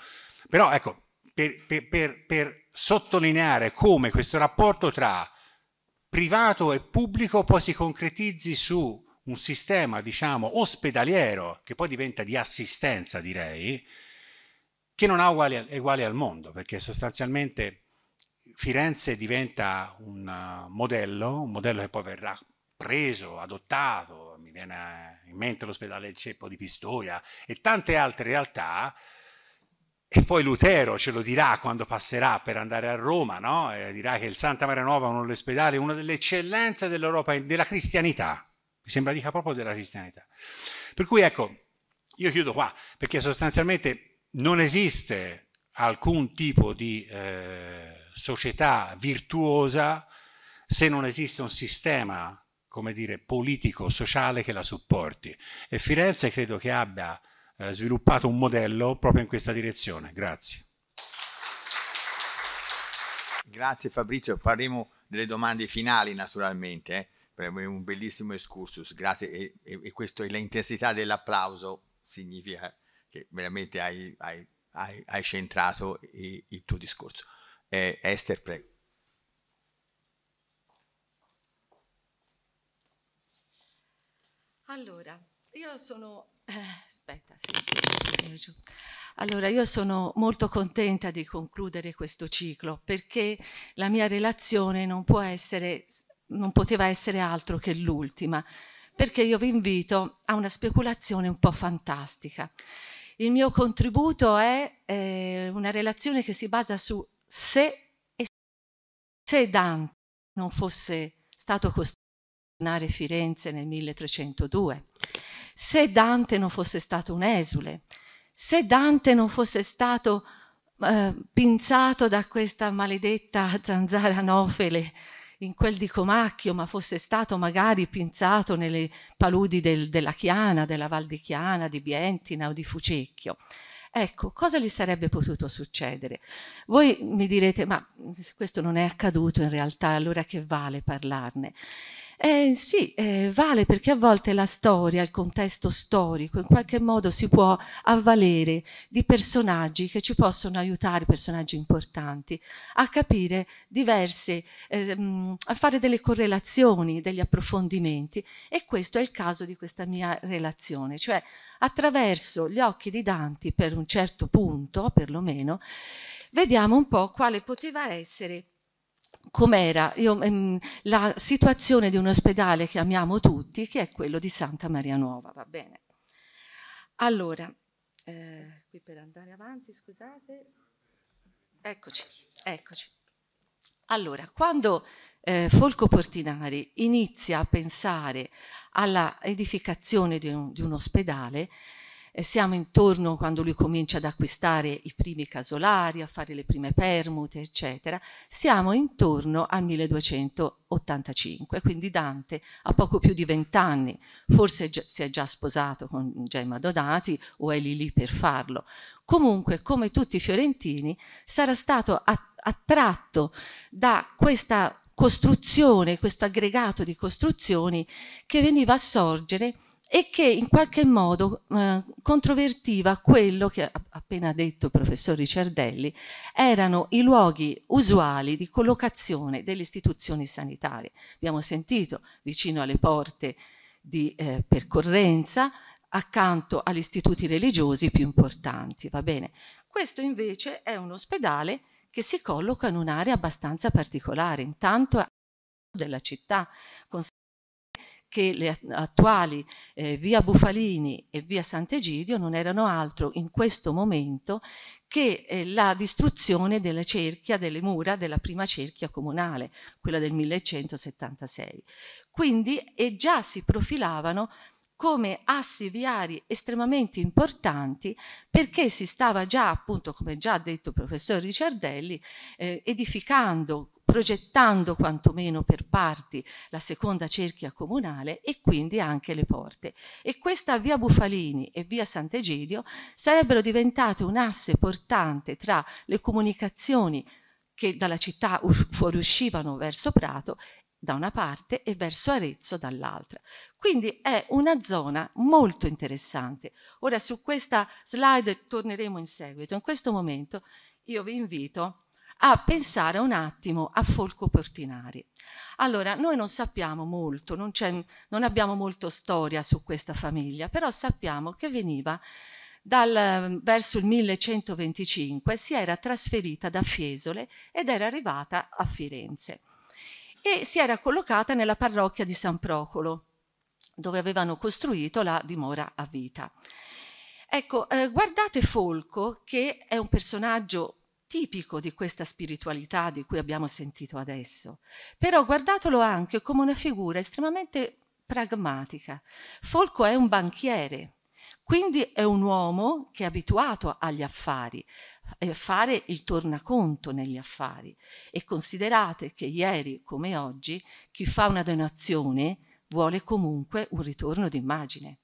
però ecco, per, per, per, per sottolineare come questo rapporto tra privato e pubblico poi si concretizzi su un sistema, diciamo, ospedaliero, che poi diventa di assistenza, direi, che non ha uguali, uguali al mondo, perché sostanzialmente Firenze diventa un uh, modello, un modello che poi verrà preso, adottato, mi viene in mente l'ospedale del Ceppo di Pistoia e tante altre realtà e poi Lutero ce lo dirà quando passerà per andare a Roma, no? dirà che il Santa Maria Nuova è un ospedale, una delle eccellenze dell'Europa, della cristianità. Mi sembra dica proprio della cristianità. Per cui ecco, io chiudo qua, perché sostanzialmente non esiste alcun tipo di eh, società virtuosa se non esiste un sistema, come dire, politico, sociale che la supporti. E Firenze credo che abbia eh, sviluppato un modello proprio in questa direzione. Grazie. Grazie Fabrizio, faremo delle domande finali naturalmente, eh, un bellissimo excursus, grazie e, e, e questo, l'intensità dell'applauso significa che veramente hai, hai, hai, hai centrato i, il tuo discorso. Eh, Esther, prego. Allora, io sono eh, aspetta, sì. Allora, io sono molto contenta di concludere questo ciclo perché la mia relazione non, può essere, non poteva essere altro che l'ultima, perché io vi invito a una speculazione un po' fantastica. Il mio contributo è eh, una relazione che si basa su se e se Dante non fosse stato costruito a Firenze nel 1302 se Dante non fosse stato un esule, se Dante non fosse stato eh, pinzato da questa maledetta zanzara nofele in quel di Comacchio, ma fosse stato magari pinzato nelle paludi del, della Chiana, della Val di Chiana, di Bientina o di Fucecchio. Ecco, cosa gli sarebbe potuto succedere? Voi mi direte, ma se questo non è accaduto in realtà, allora che vale parlarne? Eh, sì, eh, vale perché a volte la storia, il contesto storico, in qualche modo si può avvalere di personaggi che ci possono aiutare, personaggi importanti, a capire diverse, eh, mm, a fare delle correlazioni, degli approfondimenti e questo è il caso di questa mia relazione, cioè attraverso gli occhi di Dante per un certo punto, perlomeno, vediamo un po' quale poteva essere com'era Io, ehm, la situazione di un ospedale che amiamo tutti, che è quello di Santa Maria Nuova, va bene? Allora, eh, qui per andare avanti, scusate. Eccoci, eccoci. Allora, quando eh, Folco Portinari inizia a pensare alla edificazione di un, di un ospedale, e siamo intorno quando lui comincia ad acquistare i primi casolari, a fare le prime permute, eccetera. Siamo intorno al 1285, quindi Dante ha poco più di vent'anni, forse si è già sposato con Gemma Donati o è lì lì per farlo. Comunque, come tutti i fiorentini, sarà stato attratto da questa costruzione, questo aggregato di costruzioni che veniva a sorgere e che in qualche modo eh, controvertiva quello che ha appena detto il professor Ricciardelli erano i luoghi usuali di collocazione delle istituzioni sanitarie. Abbiamo sentito vicino alle porte di eh, percorrenza, accanto agli istituti religiosi più importanti, va bene? Questo invece è un ospedale che si colloca in un'area abbastanza particolare, intanto della città, con che le attuali eh, via Bufalini e via Sant'Egidio non erano altro in questo momento che eh, la distruzione della cerchia, delle mura della prima cerchia comunale, quella del 1176. Quindi e già si profilavano come assi viari estremamente importanti perché si stava già, appunto, come già ha detto il professor Ricciardelli, eh, edificando progettando quantomeno per parti la seconda cerchia comunale e quindi anche le porte. E questa via Bufalini e via Sant'Egidio sarebbero diventate un asse portante tra le comunicazioni che dalla città fuoriuscivano verso Prato da una parte e verso Arezzo dall'altra. Quindi è una zona molto interessante. Ora su questa slide torneremo in seguito. In questo momento io vi invito a a pensare un attimo a Folco Portinari. Allora, noi non sappiamo molto, non, non abbiamo molto storia su questa famiglia, però sappiamo che veniva dal, verso il 1125, si era trasferita da Fiesole ed era arrivata a Firenze e si era collocata nella parrocchia di San Procolo, dove avevano costruito la dimora a vita. Ecco, eh, guardate Folco, che è un personaggio tipico di questa spiritualità di cui abbiamo sentito adesso, però guardatelo anche come una figura estremamente pragmatica. Folco è un banchiere, quindi è un uomo che è abituato agli affari, a eh, fare il tornaconto negli affari. E considerate che ieri come oggi chi fa una donazione vuole comunque un ritorno d'immagine.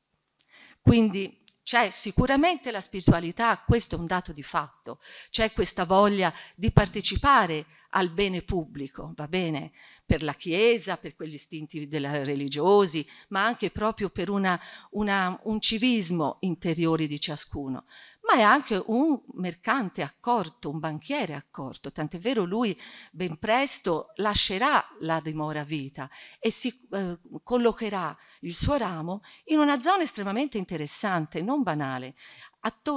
Quindi c'è sicuramente la spiritualità, questo è un dato di fatto, c'è questa voglia di partecipare al bene pubblico, va bene, per la Chiesa, per quegli istinti della, religiosi, ma anche proprio per una, una, un civismo interiore di ciascuno ma è anche un mercante accorto, un banchiere accorto, tant'è vero lui ben presto lascerà la dimora vita e si eh, collocherà il suo ramo in una zona estremamente interessante, non banale,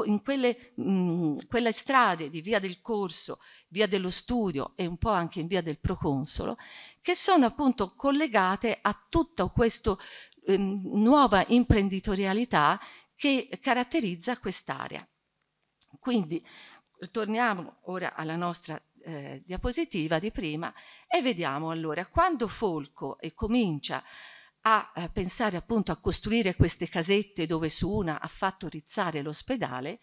in quelle, mh, mm, quelle, strade di via del corso, via dello studio e un po' anche in via del proconsolo, che sono appunto collegate a tutta questa eh, nuova imprenditorialità che caratterizza quest'area. Quindi torniamo ora alla nostra eh, diapositiva di prima e vediamo allora quando Folco eh, comincia a eh, pensare appunto a costruire queste casette dove su una ha fatto rizzare l'ospedale,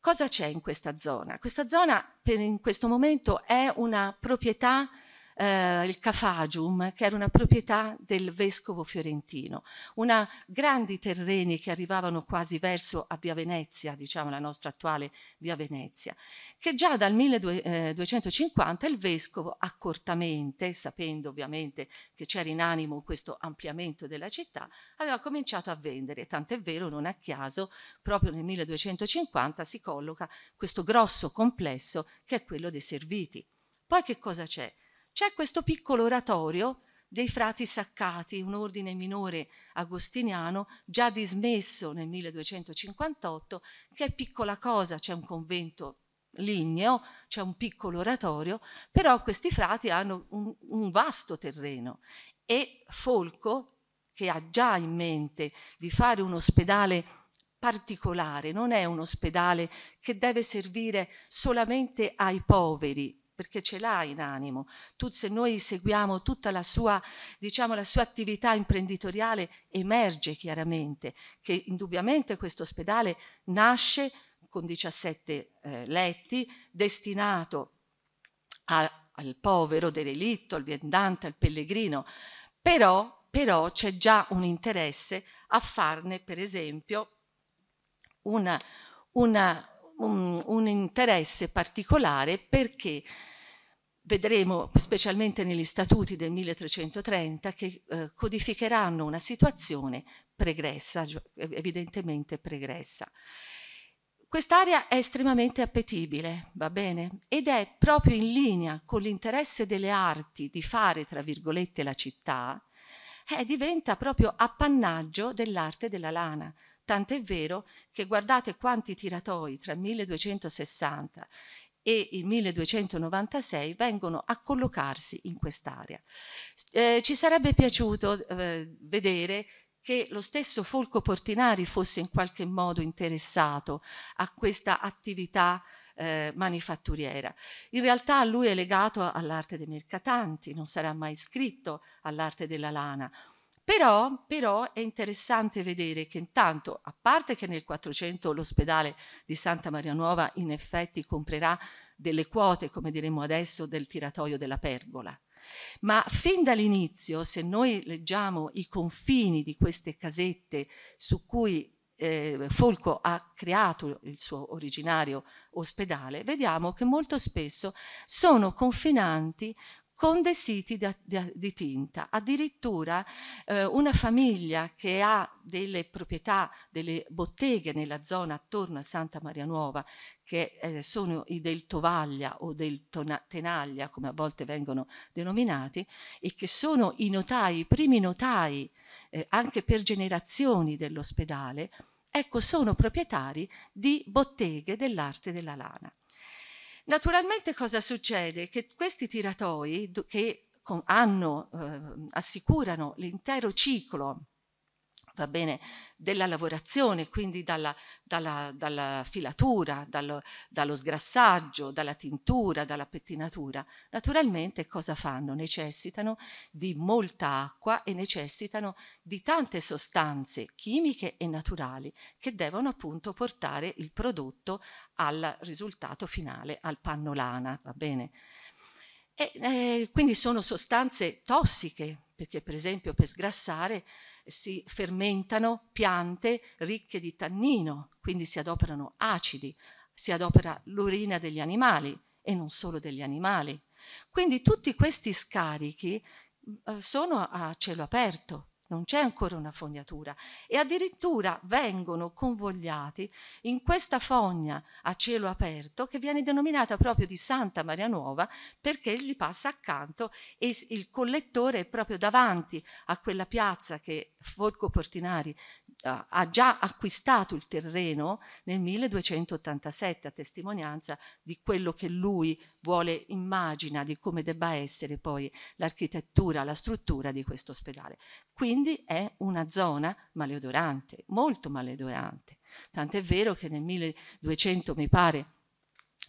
cosa c'è in questa zona? Questa zona per in questo momento è una proprietà eh, il Cafagium, che era una proprietà del vescovo fiorentino, una, grandi terreni che arrivavano quasi verso a Via Venezia, diciamo la nostra attuale Via Venezia, che già dal 1250 eh, il vescovo accortamente, sapendo ovviamente che c'era in animo questo ampliamento della città, aveva cominciato a vendere, tant'è vero non a caso proprio nel 1250 si colloca questo grosso complesso che è quello dei serviti. Poi che cosa c'è? c'è questo piccolo oratorio dei frati saccati, un ordine minore agostiniano già dismesso nel 1258, che è piccola cosa, c'è un convento ligneo, c'è un piccolo oratorio, però questi frati hanno un, un vasto terreno e Folco, che ha già in mente di fare un ospedale particolare, non è un ospedale che deve servire solamente ai poveri, perché ce l'ha in animo. Tu, se noi seguiamo tutta la sua, diciamo, la sua attività imprenditoriale, emerge chiaramente che indubbiamente questo ospedale nasce con 17 eh, letti, destinato a, al povero, dell'elitto, al viandante, al pellegrino, però però c'è già un interesse a farne, per esempio, una, una, un, un interesse particolare perché vedremo specialmente negli statuti del 1330 che eh, codificheranno una situazione pregressa, evidentemente pregressa. Quest'area è estremamente appetibile, va bene? Ed è proprio in linea con l'interesse delle arti di fare, tra virgolette, la città, eh, diventa proprio appannaggio dell'arte della lana, Tant'è vero che guardate quanti tiratoi tra 1260 e il 1296 vengono a collocarsi in quest'area. Eh, ci sarebbe piaciuto eh, vedere che lo stesso Folco Portinari fosse in qualche modo interessato a questa attività eh, manifatturiera. In realtà lui è legato all'arte dei mercatanti, non sarà mai iscritto all'arte della lana, però, però è interessante vedere che intanto, a parte che nel 400 l'ospedale di Santa Maria Nuova in effetti comprerà delle quote, come diremmo adesso, del tiratoio della pergola, ma fin dall'inizio, se noi leggiamo i confini di queste casette su cui eh, Folco ha creato il suo originario ospedale, vediamo che molto spesso sono confinanti condensiti di, di, di, tinta. Addirittura eh, una famiglia che ha delle proprietà, delle botteghe nella zona attorno a Santa Maria Nuova, che eh, sono i del Tovaglia o del Tenaglia, come a volte vengono denominati, e che sono i notai, i primi notai, eh, anche per generazioni dell'ospedale, ecco, sono proprietari di botteghe dell'arte della lana. Naturalmente cosa succede? Che questi tiratoi che hanno, eh, assicurano l'intero ciclo va bene, della lavorazione, quindi dalla, dalla, dalla filatura, dallo, dallo, sgrassaggio, dalla tintura, dalla pettinatura, naturalmente cosa fanno? Necessitano di molta acqua e necessitano di tante sostanze chimiche e naturali che devono appunto portare il prodotto al risultato finale, al pannolana, va bene? E, eh, quindi sono sostanze tossiche, perché per esempio per sgrassare si fermentano piante ricche di tannino, quindi si adoperano acidi, si adopera l'urina degli animali e non solo degli animali. Quindi tutti questi scarichi eh, sono a cielo aperto, non c'è ancora una fognatura e addirittura vengono convogliati in questa fogna a cielo aperto che viene denominata proprio di Santa Maria Nuova perché gli passa accanto e il collettore è proprio davanti a quella piazza che Folco Portinari eh, ha già acquistato il terreno nel 1287 a testimonianza di quello che lui vuole immagina di come debba essere poi l'architettura, la struttura di questo ospedale. Quindi è una zona maleodorante, molto maleodorante. Tant'è vero che nel 1200, mi pare,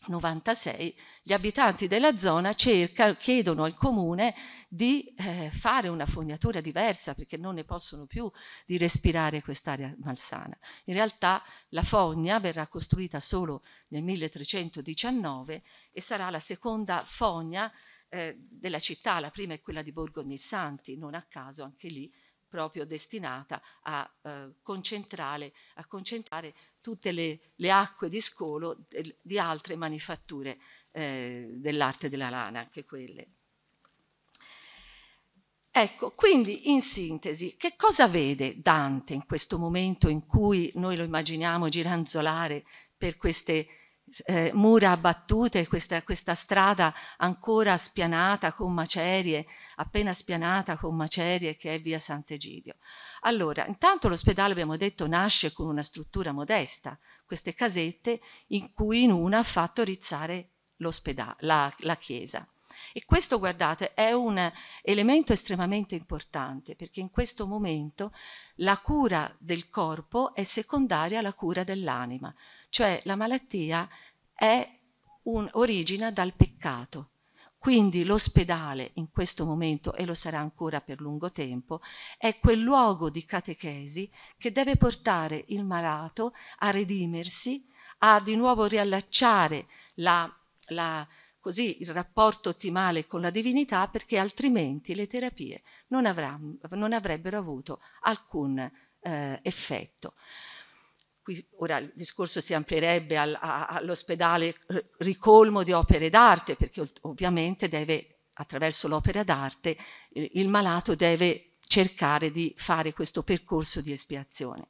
96, gli abitanti della zona cerca, chiedono al comune di eh, fare una fognatura diversa perché non ne possono più di respirare quest'aria malsana. In realtà la fogna verrà costruita solo nel 1319 e sarà la seconda fogna eh, della città, la prima è quella di Borgo Nissanti, non a caso anche lì proprio destinata a, eh, concentrare, a concentrare, tutte le, le, acque di scolo de, di altre manifatture eh, dell'arte della lana, anche quelle. Ecco, quindi in sintesi, che cosa vede Dante in questo momento in cui noi lo immaginiamo giranzolare per queste eh, mura abbattute, questa, questa, strada ancora spianata con macerie, appena spianata con macerie che è via Sant'Egidio. Allora, intanto l'ospedale, abbiamo detto, nasce con una struttura modesta, queste casette in cui in una ha fatto rizzare la, la chiesa. E questo, guardate, è un elemento estremamente importante perché in questo momento la cura del corpo è secondaria alla cura dell'anima. Cioè la malattia un, origina dal peccato. Quindi l'ospedale in questo momento, e lo sarà ancora per lungo tempo, è quel luogo di catechesi che deve portare il malato a redimersi, a di nuovo riallacciare la, la, così, il rapporto ottimale con la divinità, perché altrimenti le terapie non, avranno, non avrebbero avuto alcun eh, effetto. Qui, ora il discorso si amplierebbe al, all'ospedale ricolmo di opere d'arte, perché ovviamente deve, attraverso l'opera d'arte il, il malato deve cercare di fare questo percorso di espiazione.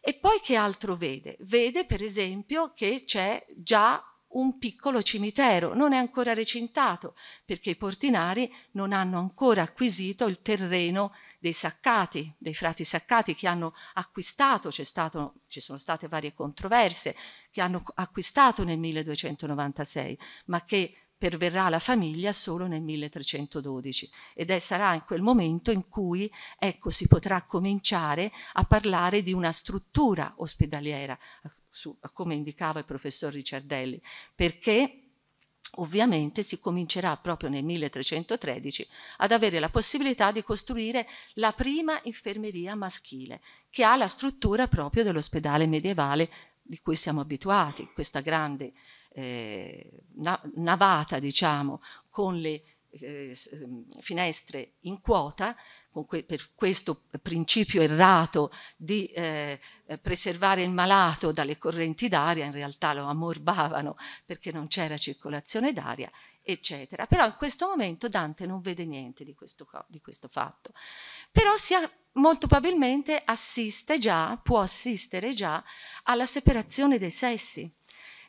E poi che altro vede? Vede per esempio che c'è già un piccolo cimitero, non è ancora recintato perché i portinari non hanno ancora acquisito il terreno dei saccati, dei frati saccati che hanno acquistato, stato, ci sono state varie controverse, che hanno acquistato nel 1296, ma che perverrà alla famiglia solo nel 1312 ed è, sarà in quel momento in cui ecco, si potrà cominciare a parlare di una struttura ospedaliera, su, come indicava il professor Ricciardelli, perché ovviamente si comincerà proprio nel 1313 ad avere la possibilità di costruire la prima infermeria maschile, che ha la struttura proprio dell'ospedale medievale di cui siamo abituati, questa grande eh, navata, diciamo, con le eh, finestre in quota que per questo principio errato di eh, preservare il malato dalle correnti d'aria, in realtà lo ammorbavano perché non c'era circolazione d'aria, eccetera. Però in questo momento Dante non vede niente di questo, di questo fatto. Però si ha, molto probabilmente assiste già, può assistere già alla separazione dei sessi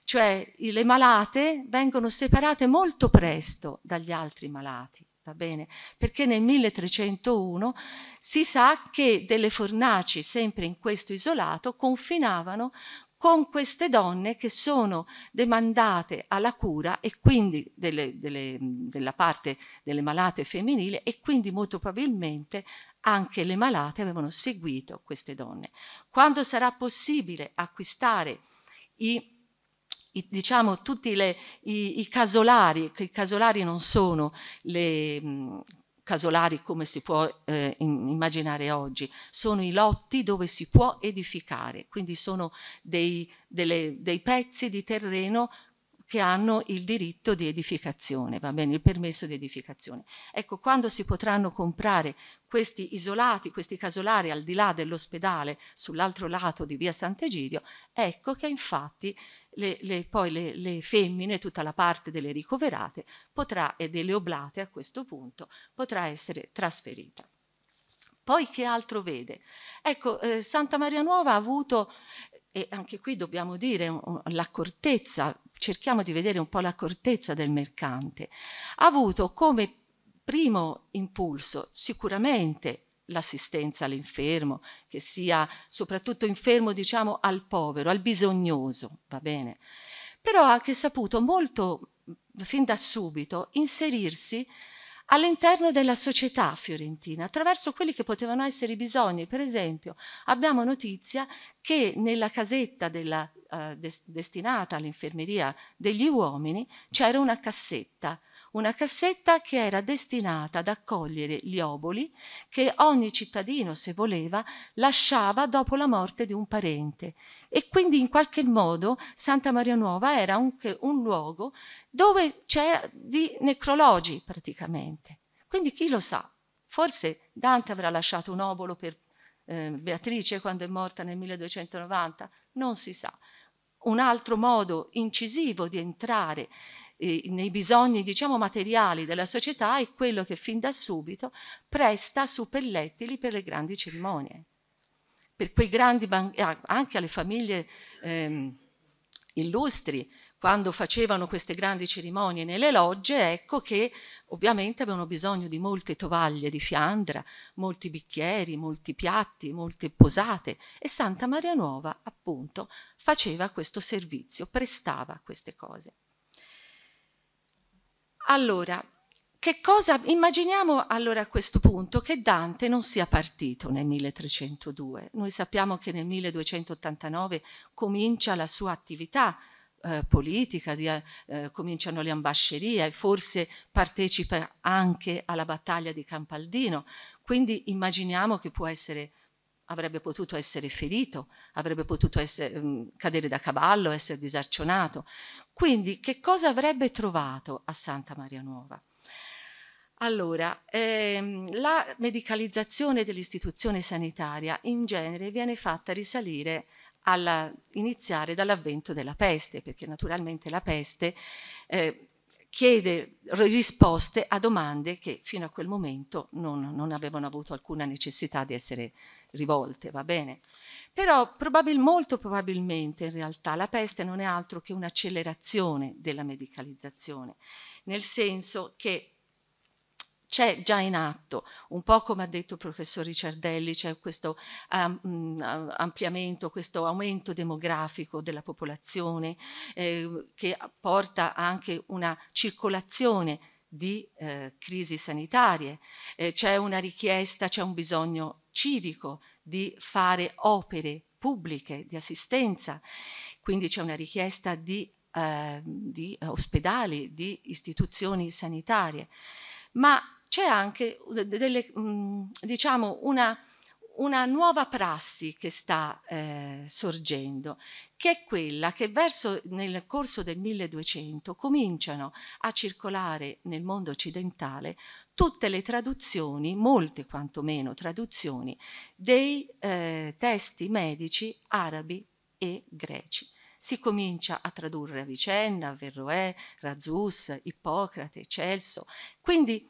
cioè le malate vengono separate molto presto dagli altri malati va bene? Perché nel 1301 si sa che delle fornaci, sempre in questo isolato, confinavano con queste donne che sono demandate alla cura e quindi delle, delle, della parte delle malate femminili e quindi molto probabilmente anche le malate avevano seguito queste donne. Quando sarà possibile acquistare i i, diciamo, tutti le, i, i, casolari, che i casolari non sono le, mm, casolari come si può eh, immaginare oggi, sono i lotti dove si può edificare, quindi sono dei, delle, dei pezzi di terreno che hanno il diritto di edificazione, va bene, il permesso di edificazione. Ecco, quando si potranno comprare questi isolati, questi casolari al di là dell'ospedale, sull'altro lato di via Sant'Egidio, ecco che infatti le, le, poi le, le, femmine, tutta la parte delle ricoverate potrà, e delle oblate a questo punto, potrà essere trasferita. Poi che altro vede? Ecco, eh, Santa Maria Nuova ha avuto e anche qui dobbiamo dire l'accortezza cerchiamo di vedere un po' l'accortezza del mercante, ha avuto come primo impulso sicuramente l'assistenza all'infermo, che sia soprattutto infermo diciamo al povero, al bisognoso, va bene? Però ha anche saputo molto, fin da subito, inserirsi all'interno della società fiorentina, attraverso quelli che potevano essere i bisogni. Per esempio, abbiamo notizia che nella casetta della, eh, des destinata all'infermeria degli uomini c'era una cassetta una cassetta che era destinata ad accogliere gli oboli che ogni cittadino, se voleva, lasciava dopo la morte di un parente. E quindi in qualche modo Santa Maria Nuova era anche un luogo dove c'era di necrologi praticamente. Quindi chi lo sa, forse Dante avrà lasciato un obolo per eh, Beatrice quando è morta nel 1290, non si sa. Un altro modo incisivo di entrare eh, nei bisogni diciamo, materiali della società è quello che fin da subito presta suppellettili per le grandi cerimonie, per quei grandi eh, anche alle famiglie ehm, illustri quando facevano queste grandi cerimonie nelle logge, ecco che ovviamente avevano bisogno di molte tovaglie di fiandra, molti bicchieri, molti piatti, molte posate e Santa Maria Nuova appunto faceva questo servizio, prestava queste cose. Allora, che cosa immaginiamo allora a questo punto che Dante non sia partito nel 1302. Noi sappiamo che nel 1289 comincia la sua attività eh, politica, di, eh, cominciano le ambascerie e forse partecipa anche alla battaglia di Campaldino. Quindi immaginiamo che può essere avrebbe potuto essere ferito, avrebbe potuto essere, mm, cadere da cavallo, essere disarcionato. Quindi che cosa avrebbe trovato a Santa Maria Nuova? Allora, ehm, la medicalizzazione dell'istituzione sanitaria in genere viene fatta risalire alla, iniziare dall'avvento della peste, perché naturalmente la peste eh, chiede risposte a domande che fino a quel momento non, non avevano avuto alcuna necessità di essere rivolte, va bene? Però probabil, molto probabilmente in realtà la peste non è altro che un'accelerazione della medicalizzazione, nel senso che c'è già in atto, un po' come ha detto il professor Ricciardelli, c'è questo um, mm, ampliamento, questo aumento demografico della popolazione eh, che porta anche una circolazione di eh, crisi sanitarie, eh, c'è una richiesta, c'è un bisogno civico di fare opere pubbliche di assistenza, quindi c'è una richiesta di, eh, di ospedali, di istituzioni sanitarie. Ma c'è anche delle, diciamo una, una, nuova prassi che sta eh, sorgendo, che è quella che verso, nel corso del 1200 cominciano a circolare nel mondo occidentale tutte le traduzioni, molte quantomeno traduzioni, dei eh, testi medici arabi e greci si comincia a tradurre Avicenna, Verroè, Razus, Ippocrate, Celso. Quindi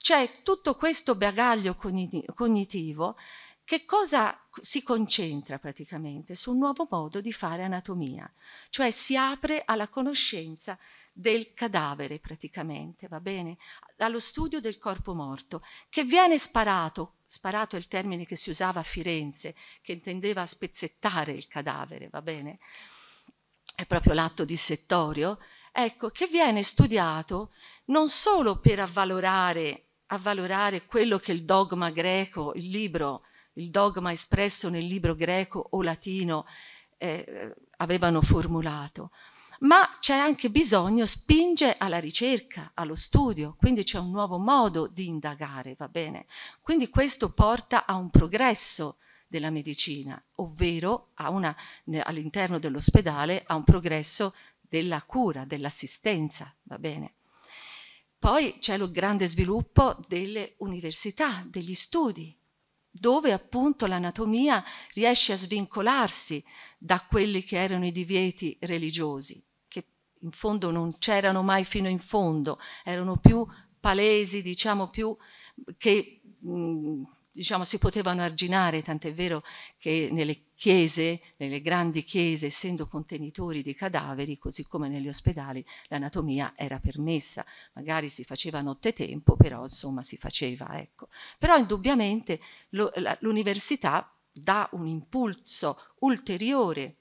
c'è tutto questo bagaglio cognitivo che cosa si concentra praticamente? Su un nuovo modo di fare anatomia, cioè si apre alla conoscenza del cadavere praticamente, va bene? Allo studio del corpo morto, che viene sparato, sparato è il termine che si usava a Firenze, che intendeva spezzettare il cadavere, va bene? È proprio l'atto dissettorio, ecco, che viene studiato non solo per avvalorare avvalorare quello che il dogma greco, il libro, il dogma espresso nel libro greco o latino eh, avevano formulato. Ma c'è anche bisogno, spinge alla ricerca, allo studio, quindi c'è un nuovo modo di indagare, va bene? Quindi questo porta a un progresso della medicina, ovvero all'interno dell'ospedale a un progresso della cura, dell'assistenza, va bene? Poi c'è lo grande sviluppo delle università, degli studi, dove appunto l'anatomia riesce a svincolarsi da quelli che erano i divieti religiosi, che in fondo non c'erano mai fino in fondo, erano più palesi, diciamo più che mh, diciamo, si potevano arginare, tant'è vero che nelle chiese, nelle grandi chiese, essendo contenitori di cadaveri, così come negli ospedali, l'anatomia era permessa. Magari si faceva nottetempo, però insomma si faceva. Ecco. Però indubbiamente l'università dà un impulso ulteriore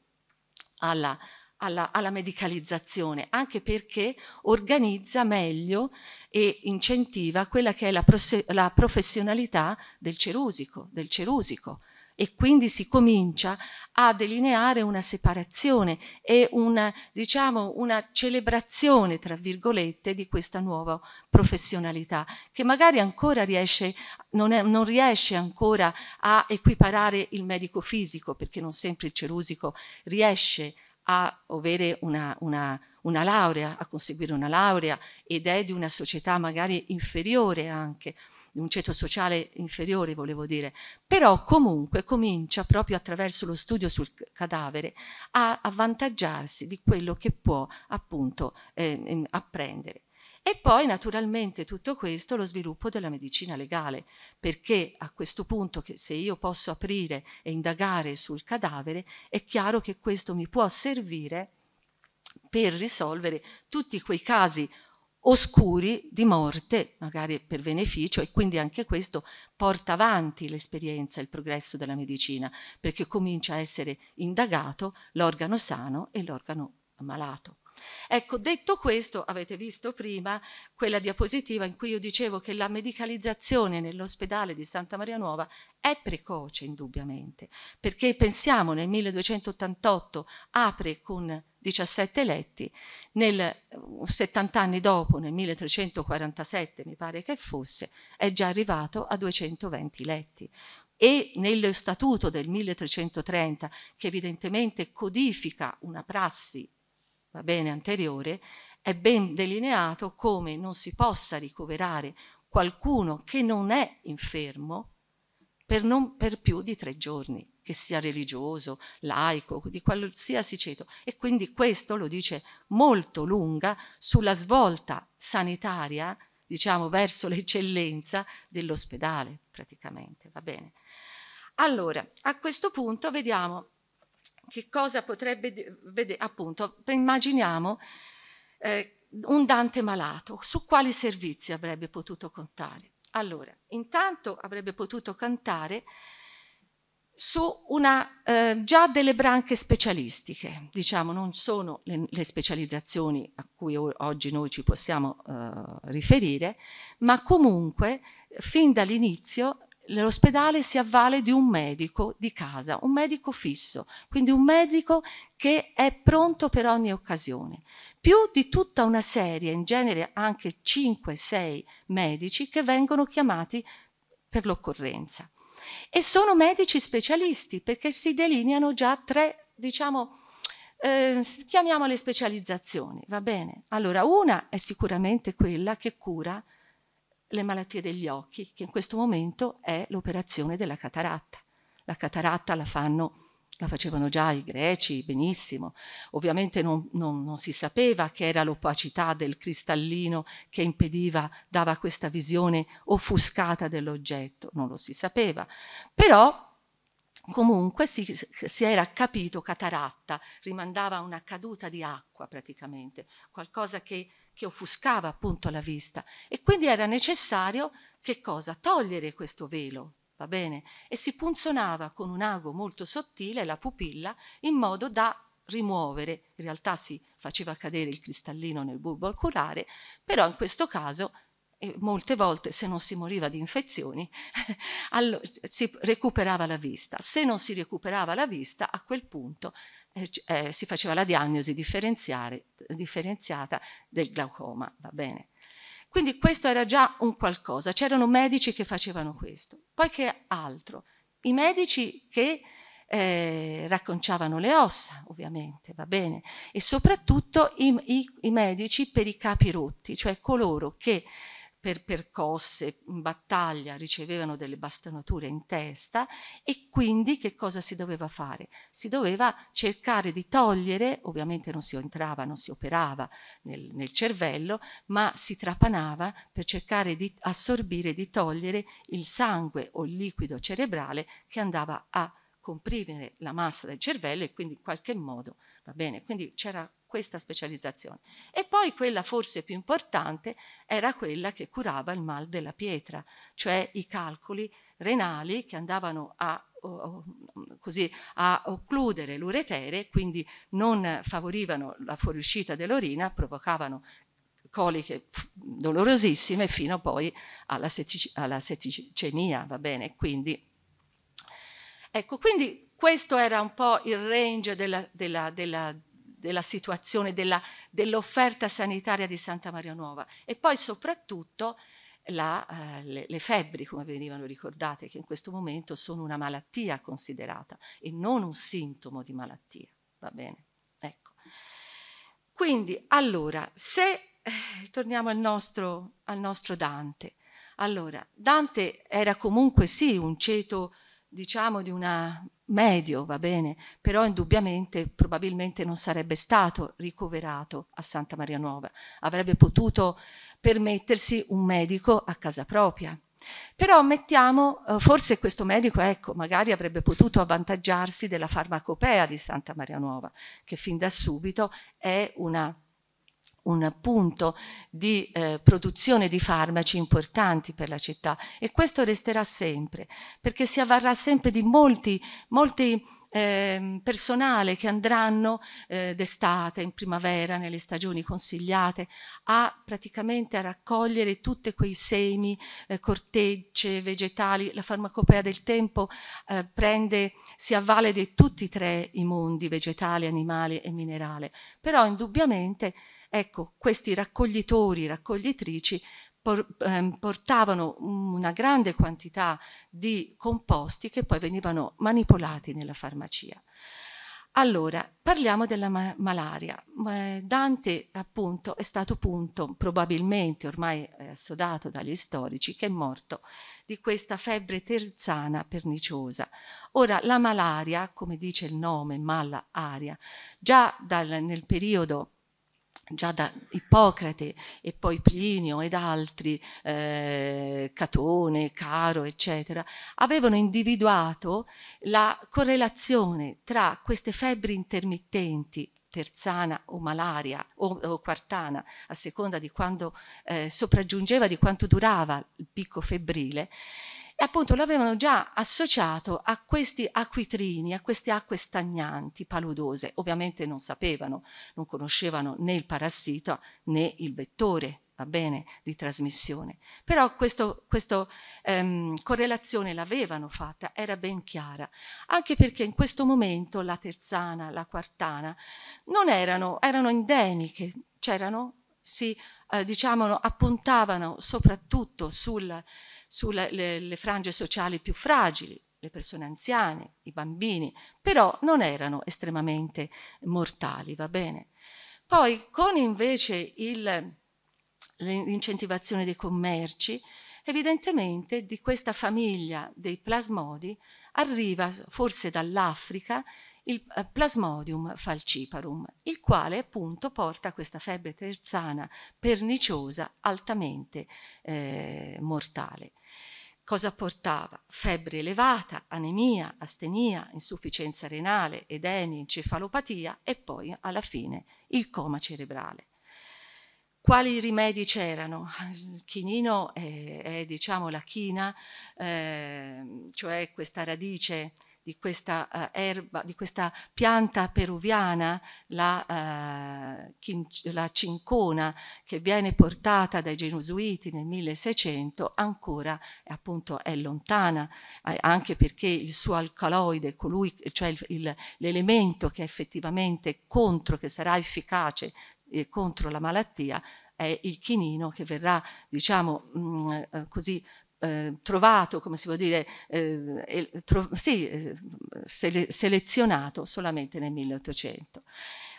alla, alla, alla, medicalizzazione, anche perché organizza meglio e incentiva quella che è la, la professionalità del cerusico, del cerusico, e quindi si comincia a delineare una separazione e una, diciamo, una celebrazione, tra virgolette, di questa nuova professionalità, che magari ancora riesce, non, è, non riesce ancora a equiparare il medico fisico, perché non sempre il cerusico riesce a a avere una, una, una, laurea, a conseguire una laurea ed è di una società magari inferiore anche, di un ceto sociale inferiore volevo dire, però comunque comincia proprio attraverso lo studio sul cadavere a avvantaggiarsi di quello che può appunto eh, apprendere. E poi naturalmente tutto questo lo sviluppo della medicina legale, perché a questo punto se io posso aprire e indagare sul cadavere, è chiaro che questo mi può servire per risolvere tutti quei casi oscuri di morte, magari per beneficio, e quindi anche questo porta avanti l'esperienza, il progresso della medicina, perché comincia a essere indagato l'organo sano e l'organo malato. Ecco, detto questo, avete visto prima quella diapositiva in cui io dicevo che la medicalizzazione nell'ospedale di Santa Maria Nuova è precoce indubbiamente, perché pensiamo nel 1288 apre con 17 letti, nel 70 uh, anni dopo, nel 1347 mi pare che fosse, è già arrivato a 220 letti e nello statuto del 1330 che evidentemente codifica una prassi va bene, anteriore, è ben delineato come non si possa ricoverare qualcuno che non è infermo per, non, per più di tre giorni, che sia religioso, laico, di qualsiasi ceto. E quindi questo lo dice molto lunga sulla svolta sanitaria, diciamo, verso l'eccellenza dell'ospedale, praticamente, va bene? Allora, a questo punto vediamo che cosa potrebbe vedere, appunto, immaginiamo eh, un Dante malato, su quali servizi avrebbe potuto contare? Allora, intanto avrebbe potuto cantare su una, eh, già delle branche specialistiche, diciamo, non sono le, le specializzazioni a cui oggi noi ci possiamo eh, riferire, ma comunque fin dall'inizio l'ospedale si avvale di un medico di casa, un medico fisso, quindi un medico che è pronto per ogni occasione, più di tutta una serie, in genere anche 5-6 medici che vengono chiamati per l'occorrenza. E sono medici specialisti perché si delineano già tre, diciamo, eh, chiamiamole specializzazioni, va bene? Allora, una è sicuramente quella che cura le malattie degli occhi, che in questo momento è l'operazione della cataratta. La cataratta la, fanno, la facevano già i greci benissimo, ovviamente non, non, non si sapeva che era l'opacità del cristallino che impediva, dava questa visione offuscata dell'oggetto, non lo si sapeva, però Comunque si, si, era capito cataratta, rimandava a una caduta di acqua praticamente, qualcosa che, che offuscava appunto la vista. E quindi era necessario che cosa? Togliere questo velo, va bene? E si punzonava con un ago molto sottile la pupilla in modo da rimuovere, in realtà si faceva cadere il cristallino nel bulbo oculare, però in questo caso e molte volte se non si moriva di infezioni allora, si recuperava la vista. Se non si recuperava la vista a quel punto eh, eh, si faceva la diagnosi differenziata del glaucoma, va bene? Quindi questo era già un qualcosa, c'erano medici che facevano questo. Poi che altro? I medici che eh, racconciavano le ossa, ovviamente, va bene, e soprattutto i, i, i medici per i capi rotti, cioè coloro che per percosse in battaglia, ricevevano delle bastonature in testa e quindi che cosa si doveva fare? Si doveva cercare di togliere, ovviamente non si entrava, non si operava nel, nel cervello, ma si trapanava per cercare di assorbire, di togliere il sangue o il liquido cerebrale che andava a comprimere la massa del cervello e quindi in qualche modo, va bene, quindi c'era questa specializzazione. E poi quella forse più importante era quella che curava il mal della pietra, cioè i calcoli renali che andavano a, così, a occludere l'uretere, quindi non favorivano la fuoriuscita dell'orina, provocavano coliche dolorosissime fino poi alla, setic alla seticemia, va bene? Quindi, ecco, quindi questo era un po' il range della, della, della della situazione dell'offerta sanitaria di Santa Maria Nuova e poi soprattutto la, eh, le, le, febbri, come venivano ricordate, che in questo momento sono una malattia considerata e non un sintomo di malattia. Va bene? Ecco. Quindi, allora, se eh, torniamo al nostro, al nostro Dante, allora, Dante era comunque sì un ceto, diciamo, di una medio, va bene, però indubbiamente probabilmente non sarebbe stato ricoverato a Santa Maria Nuova, avrebbe potuto permettersi un medico a casa propria. Però mettiamo, eh, forse questo medico, ecco, magari avrebbe potuto avvantaggiarsi della farmacopea di Santa Maria Nuova, che fin da subito è una un punto di eh, produzione di farmaci importanti per la città e questo resterà sempre perché si avvarrà sempre di molti, molti eh, personale che andranno eh, d'estate, in primavera, nelle stagioni consigliate, a praticamente a raccogliere tutti quei semi, eh, cortecce, vegetali. La farmacopea del tempo eh, prende, si avvale di tutti e tre i mondi, vegetale, animale e minerale, però indubbiamente Ecco, questi raccoglitori, raccoglitrici ehm, portavano una grande quantità di composti che poi venivano manipolati nella farmacia. Allora, parliamo della ma malaria. Eh, Dante, appunto, è stato punto, probabilmente ormai assodato dagli storici, che è morto di questa febbre terzana perniciosa. Ora, la malaria, come dice il nome, malaria, già dal, nel periodo già da Ippocrate e poi Plinio ed altri, eh, Catone, Caro, eccetera, avevano individuato la correlazione tra queste febbri intermittenti, terzana o malaria o, o quartana, a seconda di quando eh, sopraggiungeva, di quanto durava il picco febbrile, e appunto l'avevano già associato a questi acquitrini, a queste acque stagnanti, paludose. Ovviamente non sapevano, non conoscevano né il parassita né il vettore va bene, di trasmissione. Però questa ehm, correlazione l'avevano fatta, era ben chiara, anche perché in questo momento la terzana, la quartana, non erano, erano endemiche, c'erano, si eh, diciamo, appuntavano soprattutto sul sulle frange sociali più fragili, le persone anziane, i bambini, però non erano estremamente mortali, va bene? Poi con invece l'incentivazione dei commerci, evidentemente di questa famiglia dei plasmodi arriva forse dall'Africa il eh, Plasmodium falciparum, il quale appunto porta questa febbre terzana perniciosa altamente eh, mortale. Cosa portava? Febbre elevata, anemia, astenia, insufficienza renale, edemi, encefalopatia e poi alla fine il coma cerebrale. Quali rimedi c'erano? Il chinino è, è diciamo, la china, eh, cioè questa radice di questa eh, erba, di questa pianta peruviana, la, eh, la cincona, che viene portata dai gesuiti nel 1600, ancora appunto è lontana, eh, anche perché il suo alcaloide, colui, cioè l'elemento che è effettivamente contro, che sarà efficace eh, contro la malattia, è il chinino che verrà, diciamo mh, mm, eh, così, eh, trovato, come si può dire, eh, tro sì, sele selezionato solamente nel 1800.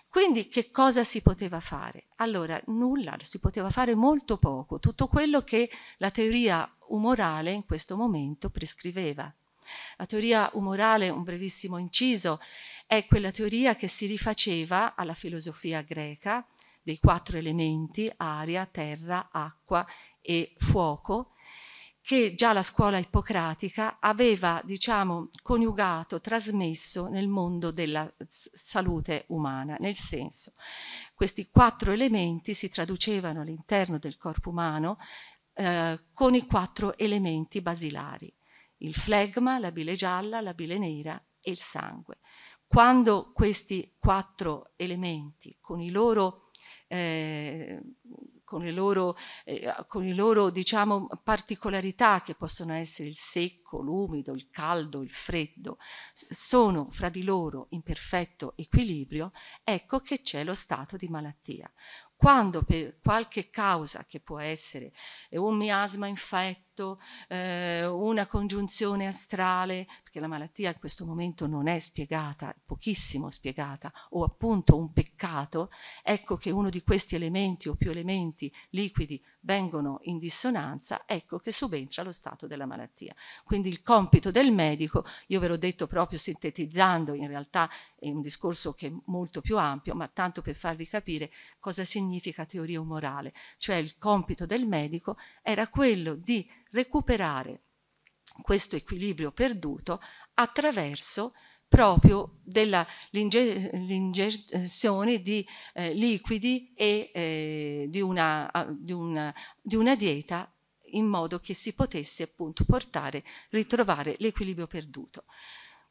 Quindi che cosa si poteva fare? Allora, nulla, si poteva fare molto poco, tutto quello che la teoria umorale in questo momento prescriveva. La teoria umorale, un brevissimo inciso, è quella teoria che si rifaceva alla filosofia greca dei quattro elementi, aria, terra, acqua e fuoco, che già la scuola ippocratica aveva, diciamo, coniugato, trasmesso nel mondo della salute umana, nel senso questi quattro elementi si traducevano all'interno del corpo umano eh, con i quattro elementi basilari, il flegma, la bile gialla, la bile nera e il sangue. Quando questi quattro elementi con i loro eh, con le loro, eh, con le loro diciamo, particolarità che possono essere il secco, l'umido, il caldo, il freddo, sono fra di loro in perfetto equilibrio, ecco che c'è lo stato di malattia quando per qualche causa che può essere eh, un miasma infetto, eh, una congiunzione astrale, perché la malattia in questo momento non è spiegata, pochissimo spiegata, o appunto un peccato, ecco che uno di questi elementi o più elementi liquidi vengono in dissonanza, ecco che subentra lo stato della malattia. Quindi il compito del medico, io ve l'ho detto proprio sintetizzando, in realtà è un discorso che è molto più ampio, ma tanto per farvi capire cosa significa teoria umorale, cioè il compito del medico era quello di recuperare questo equilibrio perduto attraverso proprio dell'ingerzione di eh, liquidi e eh, di, una, ah, di, una, di una dieta in modo che si potesse appunto portare, ritrovare l'equilibrio perduto.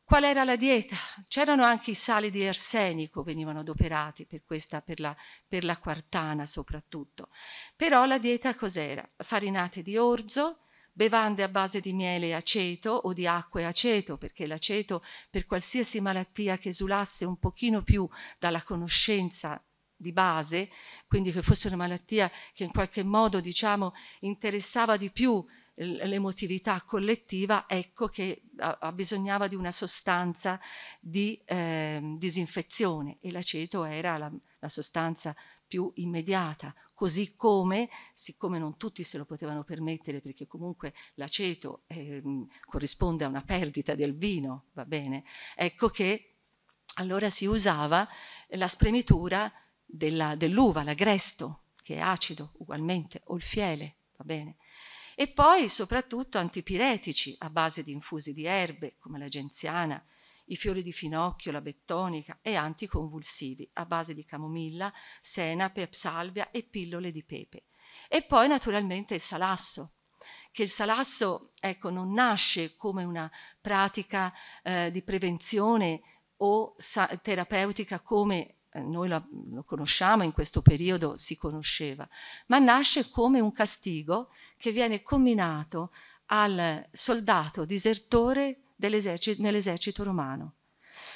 Qual era la dieta? C'erano anche i sali di arsenico, venivano adoperati per, questa, per, la, per la quartana soprattutto. Però la dieta cos'era? Farinate di orzo, bevande a base di miele e aceto o di acqua e aceto, perché l'aceto per qualsiasi malattia che esulasse un pochino più dalla conoscenza di base, quindi che fosse una malattia che in qualche modo diciamo, interessava di più l'emotività collettiva, ecco che bisognava di una sostanza di eh, disinfezione e l'aceto era la, la sostanza più immediata, così come, siccome non tutti se lo potevano permettere perché comunque l'aceto eh, corrisponde a una perdita del vino, va bene, ecco che allora si usava la spremitura dell'uva, l'agresto, che è acido ugualmente, o il fiele, va bene. E poi soprattutto antipiretici a base di infusi di erbe come la genziana, i fiori di finocchio, la bettonica e anticonvulsivi a base di camomilla, senape, psalvia e pillole di pepe. E poi naturalmente il salasso, che il salasso ecco, non nasce come una pratica eh, di prevenzione o terapeutica come eh, noi lo, lo conosciamo, in questo periodo si conosceva, ma nasce come un castigo che viene combinato al soldato disertore nell'esercito romano.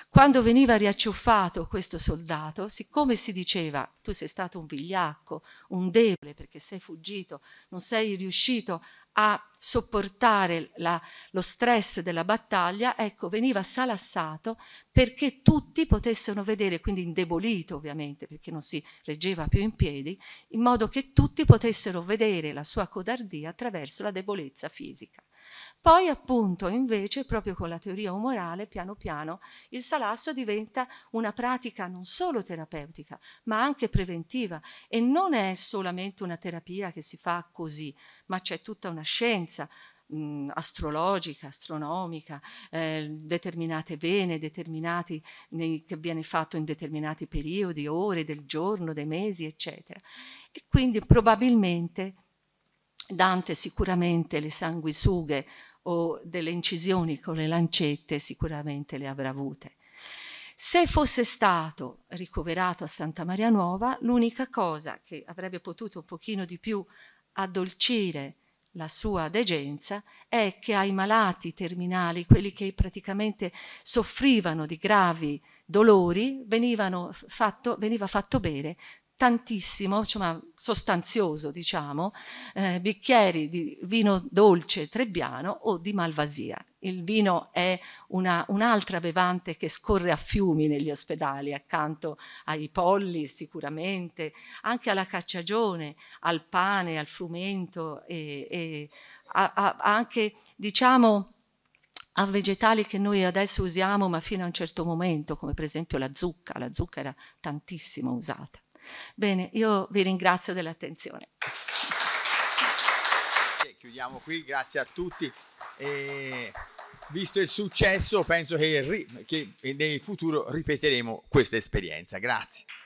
Quando veniva riacciuffato questo soldato, siccome si diceva tu sei stato un vigliacco, un debole perché sei fuggito, non sei riuscito a sopportare la, lo stress della battaglia, ecco, veniva salassato perché tutti potessero vedere, quindi indebolito ovviamente perché non si reggeva più in piedi, in modo che tutti potessero vedere la sua codardia attraverso la debolezza fisica. Poi appunto invece proprio con la teoria umorale piano piano il salasso diventa una pratica non solo terapeutica ma anche preventiva e non è solamente una terapia che si fa così ma c'è tutta una scienza mh, mm, astrologica, astronomica, eh, determinate vene, determinati nei, che viene fatto in determinati periodi, ore del giorno, dei mesi, eccetera. E quindi probabilmente Dante sicuramente le sanguisughe o delle incisioni con le lancette sicuramente le avrà avute. Se fosse stato ricoverato a Santa Maria Nuova, l'unica cosa che avrebbe potuto un pochino di più addolcire la sua degenza è che ai malati terminali, quelli che praticamente soffrivano di gravi dolori, fatto, veniva fatto bere tantissimo, cioè, sostanzioso diciamo, eh, bicchieri di vino dolce trebbiano o di malvasia. Il vino è un'altra un bevante che scorre a fiumi negli ospedali, accanto ai polli sicuramente, anche alla cacciagione, al pane, al frumento, e, e a, a, anche diciamo a vegetali che noi adesso usiamo ma fino a un certo momento, come per esempio la zucca, la zucca era tantissimo usata. Bene, io vi ringrazio dell'attenzione. Chiudiamo qui, grazie a tutti. E visto il successo, penso che, che nel futuro ripeteremo questa esperienza. Grazie.